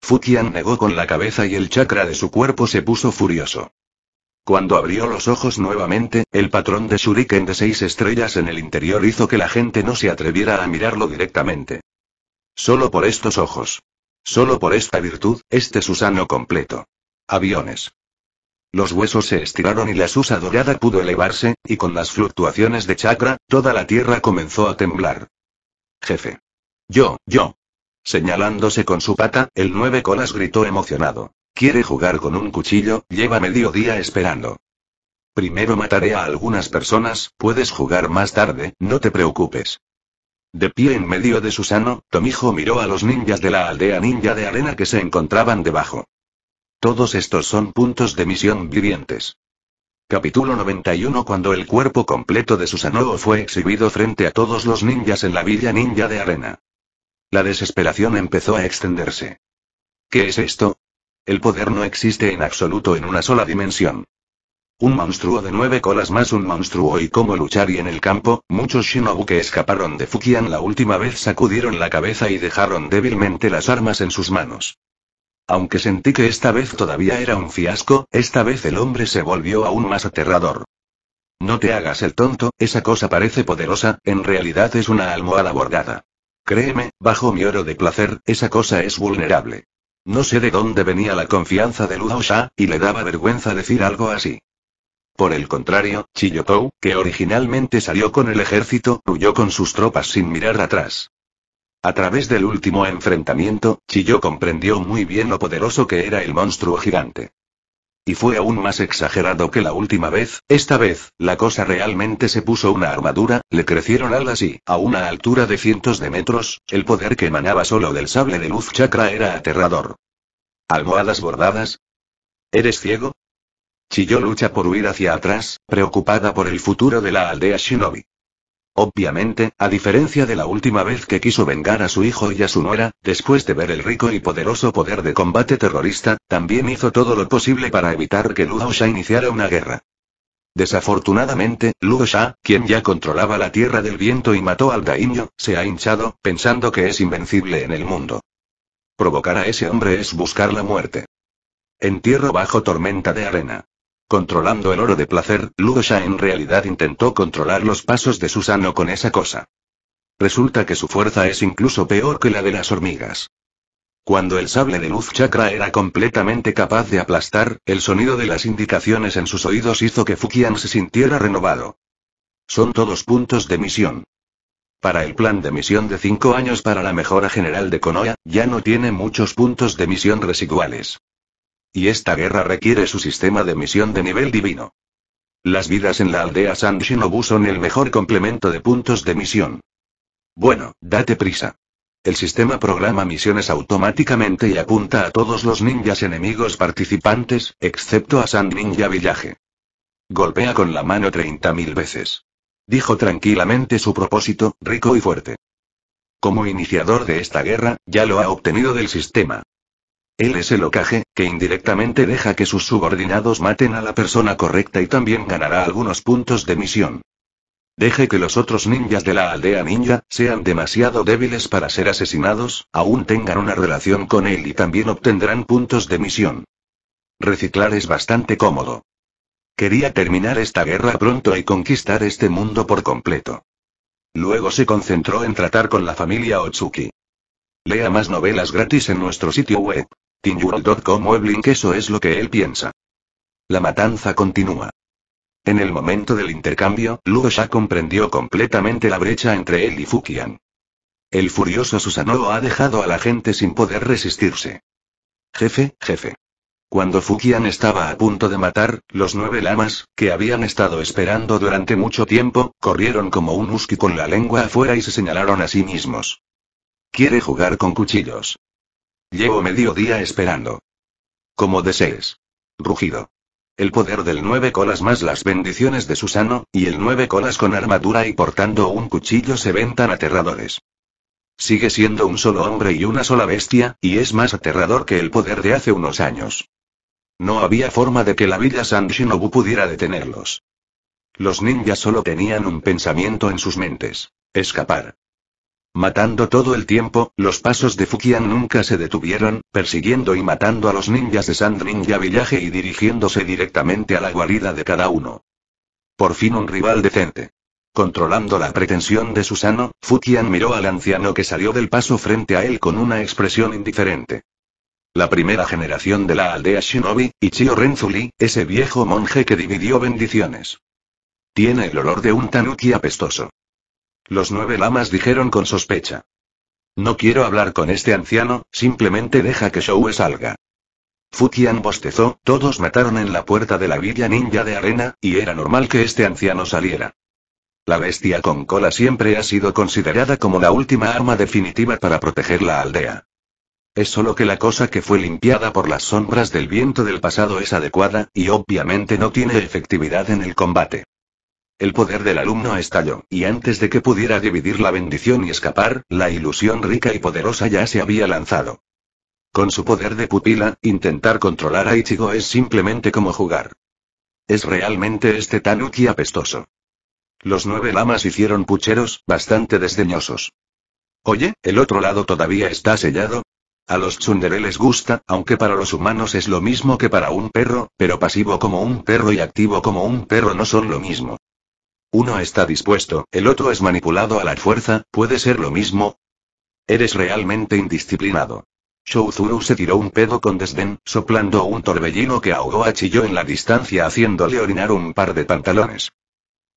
Fukian negó con la cabeza y el chakra de su cuerpo se puso furioso. Cuando abrió los ojos nuevamente, el patrón de shuriken de seis estrellas en el interior hizo que la gente no se atreviera a mirarlo directamente. Solo por estos ojos. Solo por esta virtud, este Susano completo. Aviones. Los huesos se estiraron y la susa dorada pudo elevarse, y con las fluctuaciones de chakra, toda la tierra comenzó a temblar. Jefe. Yo, yo. Señalándose con su pata, el nueve colas gritó emocionado. Quiere jugar con un cuchillo, lleva medio día esperando. Primero mataré a algunas personas, puedes jugar más tarde, no te preocupes. De pie en medio de Susano, Tomijo miró a los ninjas de la aldea ninja de arena que se encontraban debajo. Todos estos son puntos de misión vivientes. Capítulo 91 Cuando el cuerpo completo de Susanoo fue exhibido frente a todos los ninjas en la villa ninja de arena. La desesperación empezó a extenderse. ¿Qué es esto? El poder no existe en absoluto en una sola dimensión. Un monstruo de nueve colas más un monstruo y cómo luchar y en el campo, muchos shinobu que escaparon de Fukian la última vez sacudieron la cabeza y dejaron débilmente las armas en sus manos. Aunque sentí que esta vez todavía era un fiasco, esta vez el hombre se volvió aún más aterrador. No te hagas el tonto, esa cosa parece poderosa, en realidad es una almohada bordada. Créeme, bajo mi oro de placer, esa cosa es vulnerable. No sé de dónde venía la confianza de Luo Sha, y le daba vergüenza decir algo así. Por el contrario, Chiyotou, que originalmente salió con el ejército, huyó con sus tropas sin mirar atrás. A través del último enfrentamiento, Chiyo comprendió muy bien lo poderoso que era el monstruo gigante. Y fue aún más exagerado que la última vez, esta vez, la cosa realmente se puso una armadura, le crecieron alas y, a una altura de cientos de metros, el poder que emanaba solo del sable de luz chakra era aterrador. Almohadas bordadas. ¿Eres ciego? Chiyo lucha por huir hacia atrás, preocupada por el futuro de la aldea Shinobi. Obviamente, a diferencia de la última vez que quiso vengar a su hijo y a su nuera, después de ver el rico y poderoso poder de combate terrorista, también hizo todo lo posible para evitar que Luo Sha iniciara una guerra. Desafortunadamente, Luo Sha, quien ya controlaba la Tierra del Viento y mató al Daimyo, se ha hinchado, pensando que es invencible en el mundo. Provocar a ese hombre es buscar la muerte. Entierro bajo tormenta de arena. Controlando el oro de placer, Lugosha en realidad intentó controlar los pasos de Susano con esa cosa. Resulta que su fuerza es incluso peor que la de las hormigas. Cuando el sable de luz chakra era completamente capaz de aplastar, el sonido de las indicaciones en sus oídos hizo que Fukian se sintiera renovado. Son todos puntos de misión. Para el plan de misión de 5 años para la mejora general de Konoha, ya no tiene muchos puntos de misión residuales. Y esta guerra requiere su sistema de misión de nivel divino. Las vidas en la aldea San Shinobu son el mejor complemento de puntos de misión. Bueno, date prisa. El sistema programa misiones automáticamente y apunta a todos los ninjas enemigos participantes, excepto a San Ninja Villaje. Golpea con la mano 30.000 veces. Dijo tranquilamente su propósito, rico y fuerte. Como iniciador de esta guerra, ya lo ha obtenido del sistema. Él es el ocaje, que indirectamente deja que sus subordinados maten a la persona correcta y también ganará algunos puntos de misión. Deje que los otros ninjas de la aldea ninja sean demasiado débiles para ser asesinados, aún tengan una relación con él y también obtendrán puntos de misión. Reciclar es bastante cómodo. Quería terminar esta guerra pronto y conquistar este mundo por completo. Luego se concentró en tratar con la familia Otsuki. Lea más novelas gratis en nuestro sitio web. Tinjuro.com que eso es lo que él piensa. La matanza continúa. En el momento del intercambio, Luo ya comprendió completamente la brecha entre él y Fukian. El furioso Susanoo ha dejado a la gente sin poder resistirse. Jefe, jefe. Cuando Fukian estaba a punto de matar, los nueve lamas, que habían estado esperando durante mucho tiempo, corrieron como un husky con la lengua afuera y se señalaron a sí mismos. Quiere jugar con cuchillos. Llevo medio día esperando. Como desees. Rugido. El poder del nueve colas más las bendiciones de Susano, y el nueve colas con armadura y portando un cuchillo se ven tan aterradores. Sigue siendo un solo hombre y una sola bestia, y es más aterrador que el poder de hace unos años. No había forma de que la villa San Shinobu pudiera detenerlos. Los ninjas solo tenían un pensamiento en sus mentes. Escapar. Matando todo el tiempo, los pasos de Fukian nunca se detuvieron, persiguiendo y matando a los ninjas de Sand Ninja Village y dirigiéndose directamente a la guarida de cada uno. Por fin un rival decente. Controlando la pretensión de Susano, Fukian miró al anciano que salió del paso frente a él con una expresión indiferente. La primera generación de la aldea Shinobi, Ichio Renzuli, ese viejo monje que dividió bendiciones. Tiene el olor de un tanuki apestoso. Los nueve lamas dijeron con sospecha. No quiero hablar con este anciano, simplemente deja que Shou salga. Fukian bostezó, todos mataron en la puerta de la villa ninja de arena, y era normal que este anciano saliera. La bestia con cola siempre ha sido considerada como la última arma definitiva para proteger la aldea. Es solo que la cosa que fue limpiada por las sombras del viento del pasado es adecuada, y obviamente no tiene efectividad en el combate. El poder del alumno estalló, y antes de que pudiera dividir la bendición y escapar, la ilusión rica y poderosa ya se había lanzado. Con su poder de pupila, intentar controlar a Ichigo es simplemente como jugar. Es realmente este tanuki apestoso. Los nueve lamas hicieron pucheros, bastante desdeñosos. Oye, ¿el otro lado todavía está sellado? A los tsundere les gusta, aunque para los humanos es lo mismo que para un perro, pero pasivo como un perro y activo como un perro no son lo mismo. Uno está dispuesto, el otro es manipulado a la fuerza, ¿puede ser lo mismo? Eres realmente indisciplinado. Shouzuru se tiró un pedo con desdén, soplando un torbellino que ahogó a Chiyo en la distancia haciéndole orinar un par de pantalones.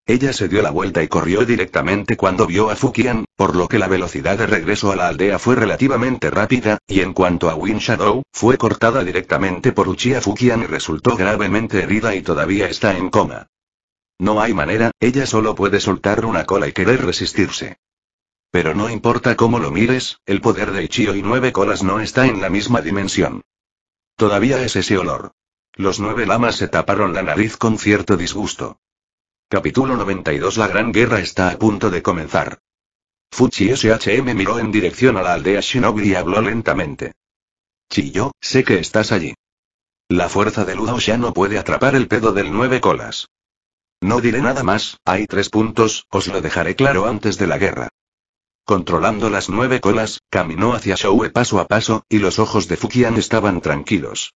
Ella se dio la vuelta y corrió directamente cuando vio a Fukian, por lo que la velocidad de regreso a la aldea fue relativamente rápida, y en cuanto a Win Shadow, fue cortada directamente por Uchiha Fukian y resultó gravemente herida y todavía está en coma. No hay manera, ella solo puede soltar una cola y querer resistirse. Pero no importa cómo lo mires, el poder de Ichio y nueve colas no está en la misma dimensión. Todavía es ese olor. Los nueve lamas se taparon la nariz con cierto disgusto. Capítulo 92 La gran guerra está a punto de comenzar. Fuchi SHM miró en dirección a la aldea Shinobi y habló lentamente. Chiyo, sé que estás allí. La fuerza de Ludo ya no puede atrapar el pedo del nueve colas. No diré nada más, hay tres puntos, os lo dejaré claro antes de la guerra. Controlando las nueve colas, caminó hacia Shoue paso a paso, y los ojos de Fukian estaban tranquilos.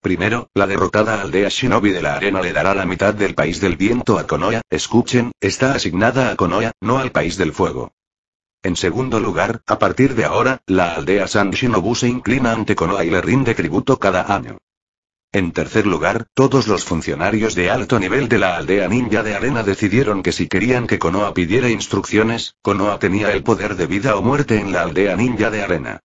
Primero, la derrotada aldea shinobi de la arena le dará la mitad del país del viento a Konoha, escuchen, está asignada a Konoha, no al país del fuego. En segundo lugar, a partir de ahora, la aldea San Shinobu se inclina ante Konoha y le rinde tributo cada año. En tercer lugar, todos los funcionarios de alto nivel de la aldea ninja de arena decidieron que si querían que Konoha pidiera instrucciones, Konoha tenía el poder de vida o muerte en la aldea ninja de arena.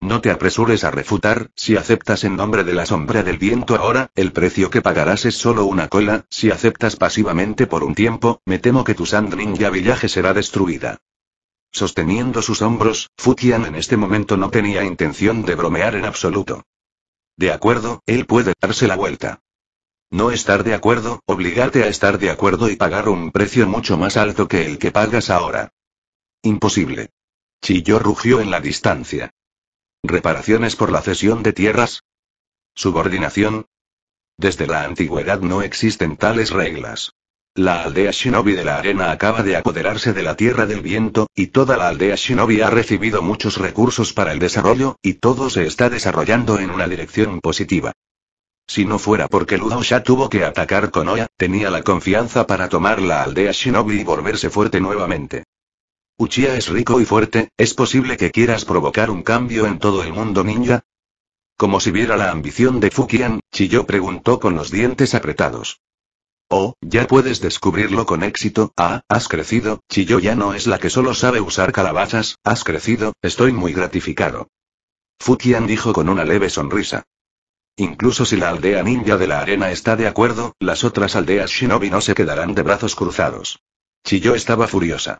No te apresures a refutar, si aceptas en nombre de la sombra del viento ahora, el precio que pagarás es solo una cola, si aceptas pasivamente por un tiempo, me temo que tu Sand Ninja villaje será destruida. Sosteniendo sus hombros, Fukian en este momento no tenía intención de bromear en absoluto. De acuerdo, él puede darse la vuelta. No estar de acuerdo, obligarte a estar de acuerdo y pagar un precio mucho más alto que el que pagas ahora. Imposible. Chilló rugió en la distancia. ¿Reparaciones por la cesión de tierras? ¿Subordinación? Desde la antigüedad no existen tales reglas. La aldea shinobi de la arena acaba de apoderarse de la Tierra del Viento, y toda la aldea shinobi ha recibido muchos recursos para el desarrollo, y todo se está desarrollando en una dirección positiva. Si no fuera porque ya tuvo que atacar con Oya, tenía la confianza para tomar la aldea shinobi y volverse fuerte nuevamente. Uchiha es rico y fuerte, ¿es posible que quieras provocar un cambio en todo el mundo ninja? Como si viera la ambición de Fukian, Chiyo preguntó con los dientes apretados. Oh, ya puedes descubrirlo con éxito, ah, has crecido, Chiyo ya no es la que solo sabe usar calabazas, has crecido, estoy muy gratificado. Fukian dijo con una leve sonrisa. Incluso si la aldea ninja de la arena está de acuerdo, las otras aldeas shinobi no se quedarán de brazos cruzados. Chiyo estaba furiosa.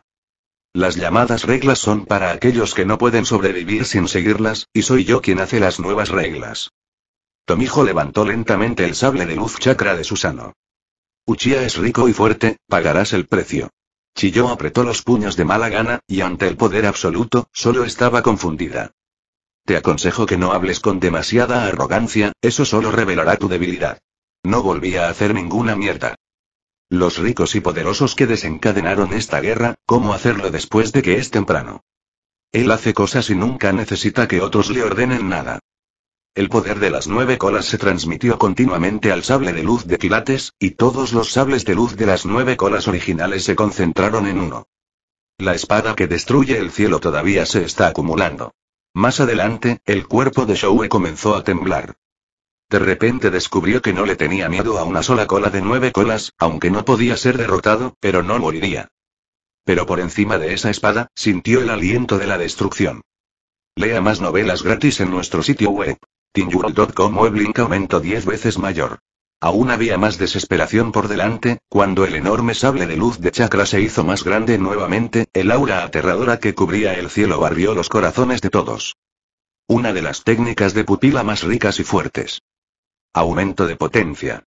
Las llamadas reglas son para aquellos que no pueden sobrevivir sin seguirlas, y soy yo quien hace las nuevas reglas. Tomijo levantó lentamente el sable de luz chakra de Susano. Uchia es rico y fuerte, pagarás el precio. Chilló apretó los puños de mala gana, y ante el poder absoluto, solo estaba confundida. Te aconsejo que no hables con demasiada arrogancia, eso solo revelará tu debilidad. No volví a hacer ninguna mierda. Los ricos y poderosos que desencadenaron esta guerra, ¿cómo hacerlo después de que es temprano? Él hace cosas y nunca necesita que otros le ordenen nada. El poder de las nueve colas se transmitió continuamente al sable de luz de Quilates, y todos los sables de luz de las nueve colas originales se concentraron en uno. La espada que destruye el cielo todavía se está acumulando. Más adelante, el cuerpo de Shoue comenzó a temblar. De repente descubrió que no le tenía miedo a una sola cola de nueve colas, aunque no podía ser derrotado, pero no moriría. Pero por encima de esa espada, sintió el aliento de la destrucción. Lea más novelas gratis en nuestro sitio web tinjurl.com weblink aumentó aumento 10 veces mayor. Aún había más desesperación por delante, cuando el enorme sable de luz de chakra se hizo más grande nuevamente, el aura aterradora que cubría el cielo barrió los corazones de todos. Una de las técnicas de pupila más ricas y fuertes. Aumento de potencia.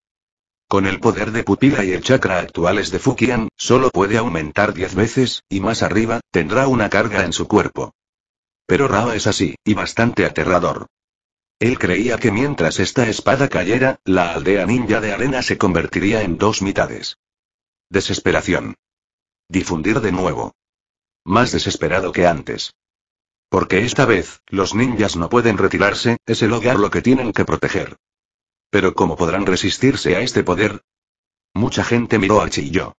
Con el poder de pupila y el chakra actuales de Fukian, solo puede aumentar 10 veces, y más arriba, tendrá una carga en su cuerpo. Pero Rao es así, y bastante aterrador. Él creía que mientras esta espada cayera, la aldea ninja de arena se convertiría en dos mitades. Desesperación. Difundir de nuevo. Más desesperado que antes. Porque esta vez, los ninjas no pueden retirarse, es el hogar lo que tienen que proteger. Pero ¿cómo podrán resistirse a este poder? Mucha gente miró a Chiyo.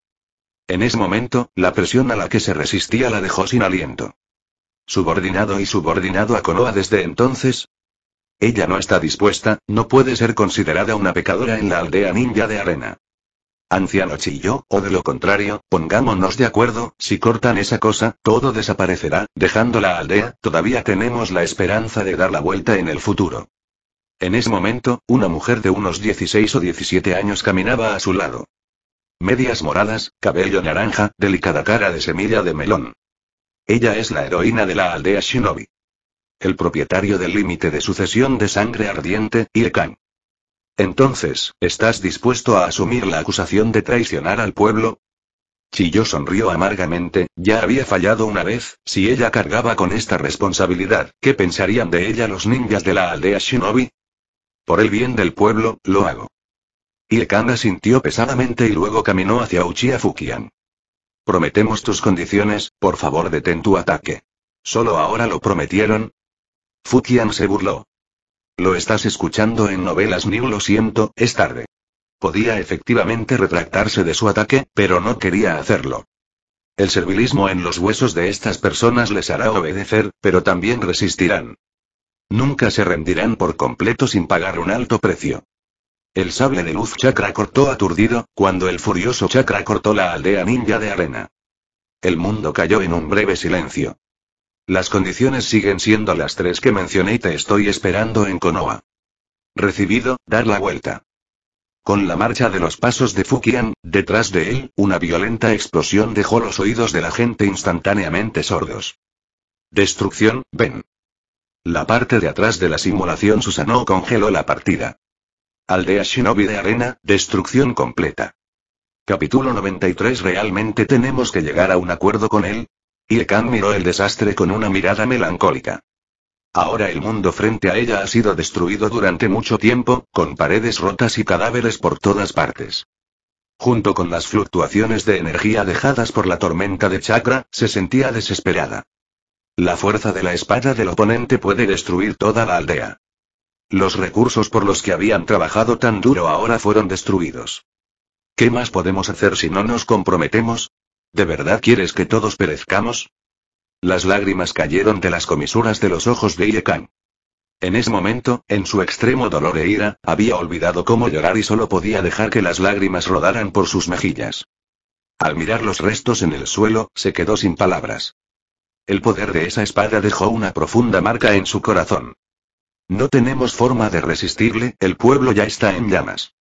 En ese momento, la presión a la que se resistía la dejó sin aliento. Subordinado y subordinado a Konoha desde entonces, ella no está dispuesta, no puede ser considerada una pecadora en la aldea ninja de arena. Anciano chilló, o de lo contrario, pongámonos de acuerdo, si cortan esa cosa, todo desaparecerá, dejando la aldea, todavía tenemos la esperanza de dar la vuelta en el futuro. En ese momento, una mujer de unos 16 o 17 años caminaba a su lado. Medias moradas, cabello naranja, delicada cara de semilla de melón. Ella es la heroína de la aldea Shinobi el propietario del límite de sucesión de sangre ardiente, Irkan. Entonces, ¿estás dispuesto a asumir la acusación de traicionar al pueblo? Chiyo sonrió amargamente, ya había fallado una vez, si ella cargaba con esta responsabilidad, ¿qué pensarían de ella los ninjas de la aldea Shinobi? Por el bien del pueblo, lo hago. Iekana asintió pesadamente y luego caminó hacia Uchiha Fukian. Prometemos tus condiciones, por favor detén tu ataque. Solo ahora lo prometieron, Fukian se burló. Lo estás escuchando en novelas New, lo siento, es tarde. Podía efectivamente retractarse de su ataque, pero no quería hacerlo. El servilismo en los huesos de estas personas les hará obedecer, pero también resistirán. Nunca se rendirán por completo sin pagar un alto precio. El sable de luz chakra cortó aturdido, cuando el furioso chakra cortó la aldea ninja de arena. El mundo cayó en un breve silencio. Las condiciones siguen siendo las tres que mencioné y te estoy esperando en Konoha. Recibido, dar la vuelta. Con la marcha de los pasos de Fukian, detrás de él, una violenta explosión dejó los oídos de la gente instantáneamente sordos. Destrucción, ven. La parte de atrás de la simulación Susanoo congeló la partida. Aldea Shinobi de Arena, destrucción completa. Capítulo 93 ¿Realmente tenemos que llegar a un acuerdo con él? Y miró el desastre con una mirada melancólica. Ahora el mundo frente a ella ha sido destruido durante mucho tiempo, con paredes rotas y cadáveres por todas partes. Junto con las fluctuaciones de energía dejadas por la tormenta de chakra, se sentía desesperada. La fuerza de la espada del oponente puede destruir toda la aldea. Los recursos por los que habían trabajado tan duro ahora fueron destruidos. ¿Qué más podemos hacer si no nos comprometemos? ¿De verdad quieres que todos perezcamos? Las lágrimas cayeron de las comisuras de los ojos de Iekan. En ese momento, en su extremo dolor e ira, había olvidado cómo llorar y solo podía dejar que las lágrimas rodaran por sus mejillas. Al mirar los restos en el suelo, se quedó sin palabras. El poder de esa espada dejó una profunda marca en su corazón. No tenemos forma de resistirle, el pueblo ya está en llamas.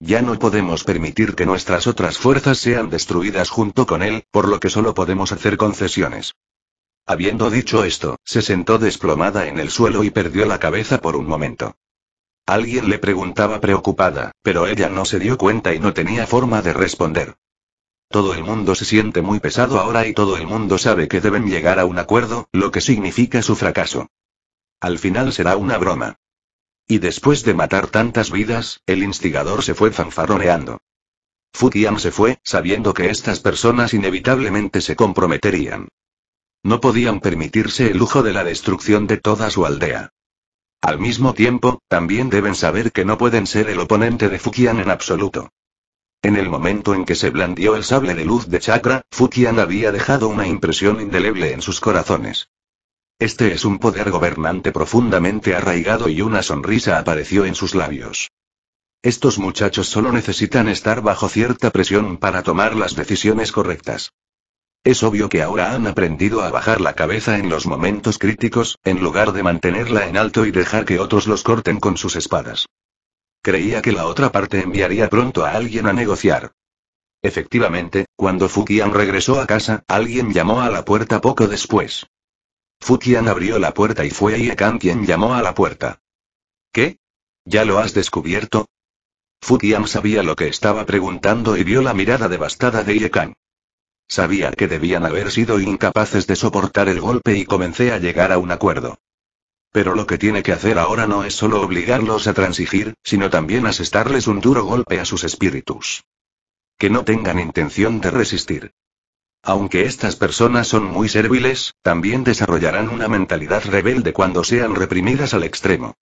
Ya no podemos permitir que nuestras otras fuerzas sean destruidas junto con él, por lo que solo podemos hacer concesiones. Habiendo dicho esto, se sentó desplomada en el suelo y perdió la cabeza por un momento. Alguien le preguntaba preocupada, pero ella no se dio cuenta y no tenía forma de responder. Todo el mundo se siente muy pesado ahora y todo el mundo sabe que deben llegar a un acuerdo, lo que significa su fracaso. Al final será una broma. Y después de matar tantas vidas, el instigador se fue fanfarroneando. Fukian se fue, sabiendo que estas personas inevitablemente se comprometerían. No podían permitirse el lujo de la destrucción de toda su aldea. Al mismo tiempo, también deben saber que no pueden ser el oponente de Fukian en absoluto. En el momento en que se blandió el sable de luz de Chakra, Fukian había dejado una impresión indeleble en sus corazones. Este es un poder gobernante profundamente arraigado y una sonrisa apareció en sus labios. Estos muchachos solo necesitan estar bajo cierta presión para tomar las decisiones correctas. Es obvio que ahora han aprendido a bajar la cabeza en los momentos críticos, en lugar de mantenerla en alto y dejar que otros los corten con sus espadas. Creía que la otra parte enviaría pronto a alguien a negociar. Efectivamente, cuando Fukian regresó a casa, alguien llamó a la puerta poco después. Fukian abrió la puerta y fue Iekan quien llamó a la puerta. ¿Qué? ¿Ya lo has descubierto? Fukian sabía lo que estaba preguntando y vio la mirada devastada de Iekan. Sabía que debían haber sido incapaces de soportar el golpe y comencé a llegar a un acuerdo. Pero lo que tiene que hacer ahora no es solo obligarlos a transigir, sino también asestarles un duro golpe a sus espíritus. Que no tengan intención de resistir. Aunque estas personas son muy serviles, también desarrollarán una mentalidad rebelde cuando sean reprimidas al extremo.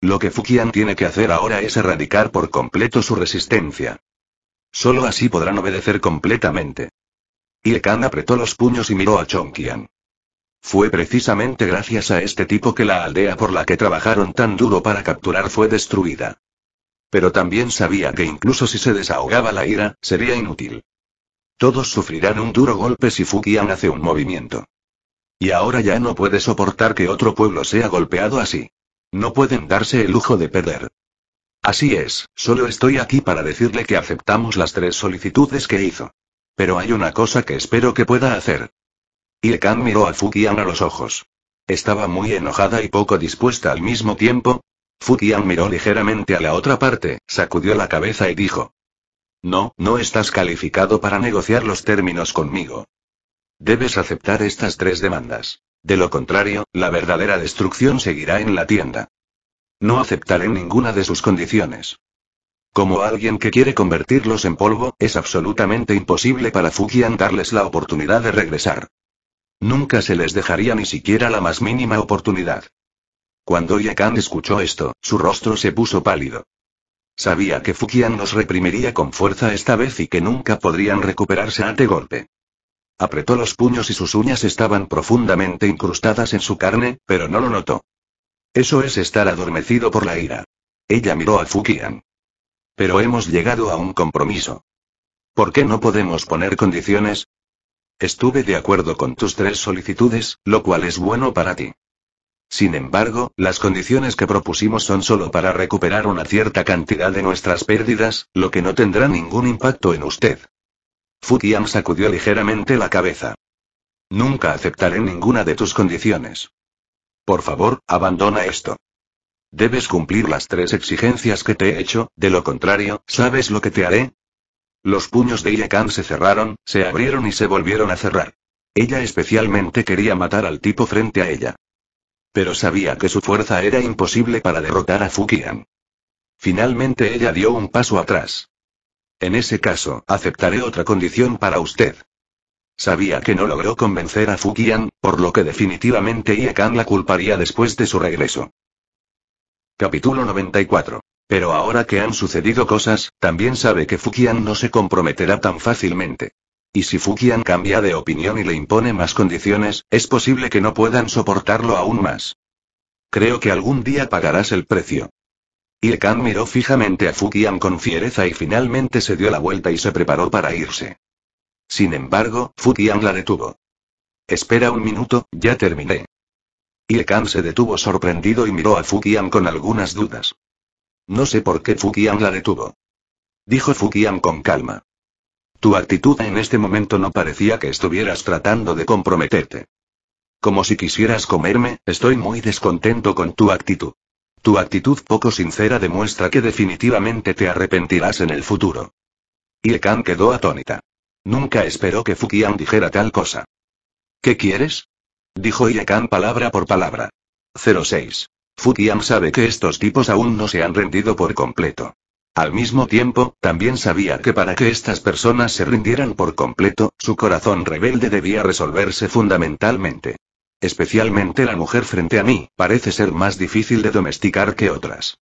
Lo que Fukian tiene que hacer ahora es erradicar por completo su resistencia. Solo así podrán obedecer completamente. Iekan apretó los puños y miró a Chonkian. Fue precisamente gracias a este tipo que la aldea por la que trabajaron tan duro para capturar fue destruida. Pero también sabía que incluso si se desahogaba la ira, sería inútil. Todos sufrirán un duro golpe si Fukian hace un movimiento. Y ahora ya no puede soportar que otro pueblo sea golpeado así. No pueden darse el lujo de perder. Así es, solo estoy aquí para decirle que aceptamos las tres solicitudes que hizo. Pero hay una cosa que espero que pueda hacer. Y Il-Khan miró a Fukian a los ojos. Estaba muy enojada y poco dispuesta al mismo tiempo. Fukian miró ligeramente a la otra parte, sacudió la cabeza y dijo. No, no estás calificado para negociar los términos conmigo. Debes aceptar estas tres demandas. De lo contrario, la verdadera destrucción seguirá en la tienda. No aceptaré ninguna de sus condiciones. Como alguien que quiere convertirlos en polvo, es absolutamente imposible para Fujian darles la oportunidad de regresar. Nunca se les dejaría ni siquiera la más mínima oportunidad. Cuando Yakan escuchó esto, su rostro se puso pálido. Sabía que Fukian los reprimiría con fuerza esta vez y que nunca podrían recuperarse ante golpe. Apretó los puños y sus uñas estaban profundamente incrustadas en su carne, pero no lo notó. Eso es estar adormecido por la ira. Ella miró a Fukian. Pero hemos llegado a un compromiso. ¿Por qué no podemos poner condiciones? Estuve de acuerdo con tus tres solicitudes, lo cual es bueno para ti. Sin embargo, las condiciones que propusimos son solo para recuperar una cierta cantidad de nuestras pérdidas, lo que no tendrá ningún impacto en usted. Futiam sacudió ligeramente la cabeza. Nunca aceptaré ninguna de tus condiciones. Por favor, abandona esto. Debes cumplir las tres exigencias que te he hecho, de lo contrario, ¿sabes lo que te haré? Los puños de Khan se cerraron, se abrieron y se volvieron a cerrar. Ella especialmente quería matar al tipo frente a ella. Pero sabía que su fuerza era imposible para derrotar a Fukian. Finalmente ella dio un paso atrás. En ese caso, aceptaré otra condición para usted. Sabía que no logró convencer a Fukian, por lo que definitivamente Iekan la culparía después de su regreso. Capítulo 94. Pero ahora que han sucedido cosas, también sabe que Fukian no se comprometerá tan fácilmente. Y si Fukian cambia de opinión y le impone más condiciones, es posible que no puedan soportarlo aún más. Creo que algún día pagarás el precio. k'an miró fijamente a Fukian con fiereza y finalmente se dio la vuelta y se preparó para irse. Sin embargo, Fukian la detuvo. Espera un minuto, ya terminé. k'an se detuvo sorprendido y miró a Fukian con algunas dudas. No sé por qué Fukian la detuvo. Dijo Fukian con calma. Tu actitud en este momento no parecía que estuvieras tratando de comprometerte. Como si quisieras comerme, estoy muy descontento con tu actitud. Tu actitud poco sincera demuestra que definitivamente te arrepentirás en el futuro. Iekan quedó atónita. Nunca esperó que Fukian dijera tal cosa. ¿Qué quieres? Dijo Iekan palabra por palabra. 06. Fukian sabe que estos tipos aún no se han rendido por completo. Al mismo tiempo, también sabía que para que estas personas se rindieran por completo, su corazón rebelde debía resolverse fundamentalmente. Especialmente la mujer frente a mí, parece ser más difícil de domesticar que otras.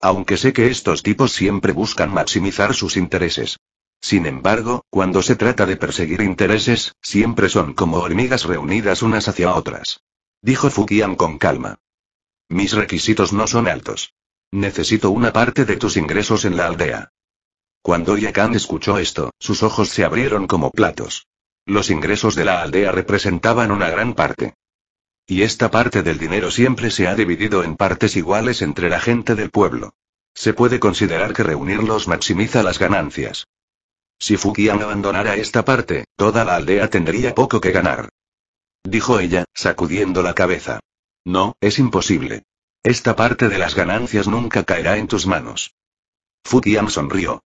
Aunque sé que estos tipos siempre buscan maximizar sus intereses. Sin embargo, cuando se trata de perseguir intereses, siempre son como hormigas reunidas unas hacia otras. Dijo Fukian con calma. Mis requisitos no son altos. Necesito una parte de tus ingresos en la aldea. Cuando Yakan escuchó esto, sus ojos se abrieron como platos. Los ingresos de la aldea representaban una gran parte. Y esta parte del dinero siempre se ha dividido en partes iguales entre la gente del pueblo. Se puede considerar que reunirlos maximiza las ganancias. Si Fukian abandonara esta parte, toda la aldea tendría poco que ganar. Dijo ella, sacudiendo la cabeza. No, es imposible. Esta parte de las ganancias nunca caerá en tus manos. Fukian sonrió.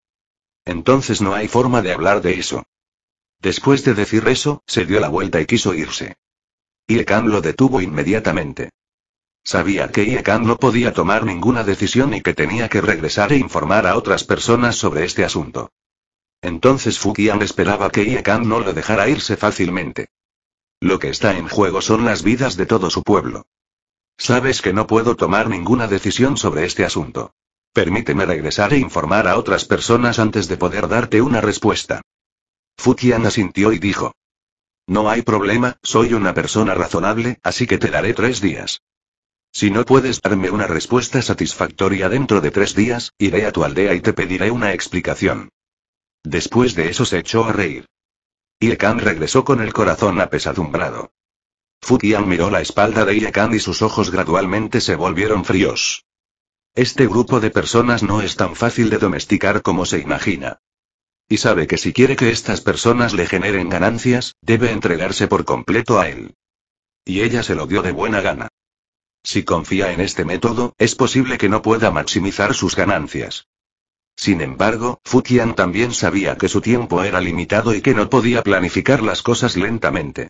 Entonces no hay forma de hablar de eso. Después de decir eso, se dio la vuelta y quiso irse. Iekan lo detuvo inmediatamente. Sabía que Iekan no podía tomar ninguna decisión y que tenía que regresar e informar a otras personas sobre este asunto. Entonces Fukian esperaba que Iekan no lo dejara irse fácilmente. Lo que está en juego son las vidas de todo su pueblo. Sabes que no puedo tomar ninguna decisión sobre este asunto. Permíteme regresar e informar a otras personas antes de poder darte una respuesta. Fukian asintió y dijo. No hay problema, soy una persona razonable, así que te daré tres días. Si no puedes darme una respuesta satisfactoria dentro de tres días, iré a tu aldea y te pediré una explicación. Después de eso se echó a reír. Khan regresó con el corazón apesadumbrado. Fukian miró la espalda de Yekan y sus ojos gradualmente se volvieron fríos. Este grupo de personas no es tan fácil de domesticar como se imagina. Y sabe que si quiere que estas personas le generen ganancias, debe entregarse por completo a él. Y ella se lo dio de buena gana. Si confía en este método, es posible que no pueda maximizar sus ganancias. Sin embargo, Fukian también sabía que su tiempo era limitado y que no podía planificar las cosas lentamente.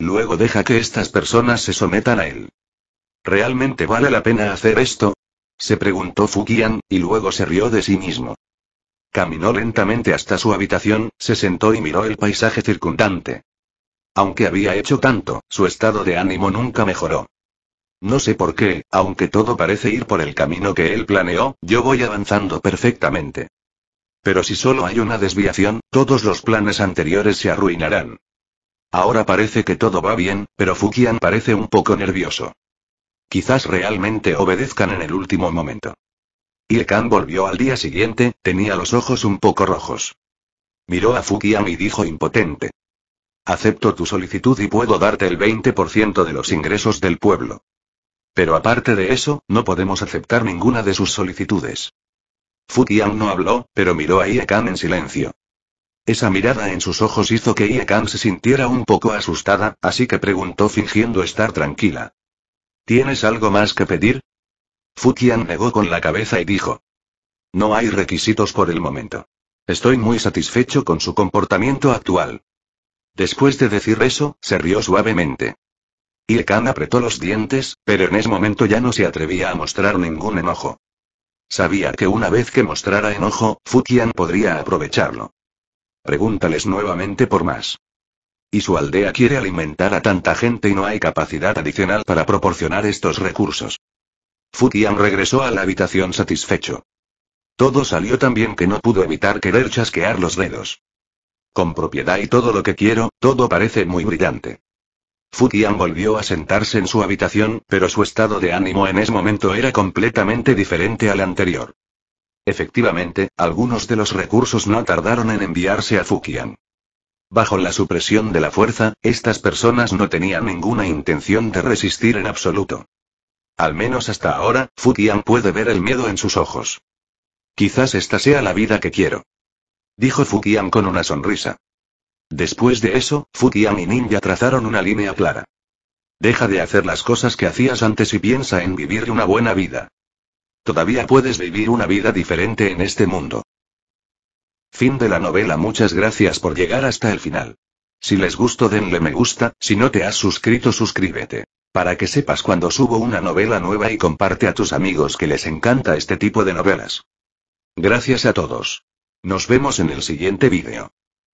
Luego deja que estas personas se sometan a él. ¿Realmente vale la pena hacer esto? Se preguntó Fukian, y luego se rió de sí mismo. Caminó lentamente hasta su habitación, se sentó y miró el paisaje circundante. Aunque había hecho tanto, su estado de ánimo nunca mejoró. No sé por qué, aunque todo parece ir por el camino que él planeó, yo voy avanzando perfectamente. Pero si solo hay una desviación, todos los planes anteriores se arruinarán. Ahora parece que todo va bien, pero Fukian parece un poco nervioso. Quizás realmente obedezcan en el último momento. Iekan volvió al día siguiente, tenía los ojos un poco rojos. Miró a Fukian y dijo impotente. Acepto tu solicitud y puedo darte el 20% de los ingresos del pueblo. Pero aparte de eso, no podemos aceptar ninguna de sus solicitudes. Fukian no habló, pero miró a Iekan en silencio. Esa mirada en sus ojos hizo que Iekan se sintiera un poco asustada, así que preguntó fingiendo estar tranquila. ¿Tienes algo más que pedir? Fukian negó con la cabeza y dijo. No hay requisitos por el momento. Estoy muy satisfecho con su comportamiento actual. Después de decir eso, se rió suavemente. Iekan apretó los dientes, pero en ese momento ya no se atrevía a mostrar ningún enojo. Sabía que una vez que mostrara enojo, Fukian podría aprovecharlo pregúntales nuevamente por más. Y su aldea quiere alimentar a tanta gente y no hay capacidad adicional para proporcionar estos recursos. Futian regresó a la habitación satisfecho. Todo salió tan bien que no pudo evitar querer chasquear los dedos. Con propiedad y todo lo que quiero, todo parece muy brillante. Futian volvió a sentarse en su habitación, pero su estado de ánimo en ese momento era completamente diferente al anterior. Efectivamente, algunos de los recursos no tardaron en enviarse a Fukian. Bajo la supresión de la fuerza, estas personas no tenían ninguna intención de resistir en absoluto. Al menos hasta ahora, Fukian puede ver el miedo en sus ojos. Quizás esta sea la vida que quiero. Dijo Fukian con una sonrisa. Después de eso, Fukian y Ninja trazaron una línea clara. Deja de hacer las cosas que hacías antes y piensa en vivir una buena vida. Todavía puedes vivir una vida diferente en este mundo. Fin de la novela Muchas gracias por llegar hasta el final. Si les gustó denle me gusta, si no te has suscrito suscríbete. Para que sepas cuando subo una novela nueva y comparte a tus amigos que les encanta este tipo de novelas. Gracias a todos. Nos vemos en el siguiente vídeo.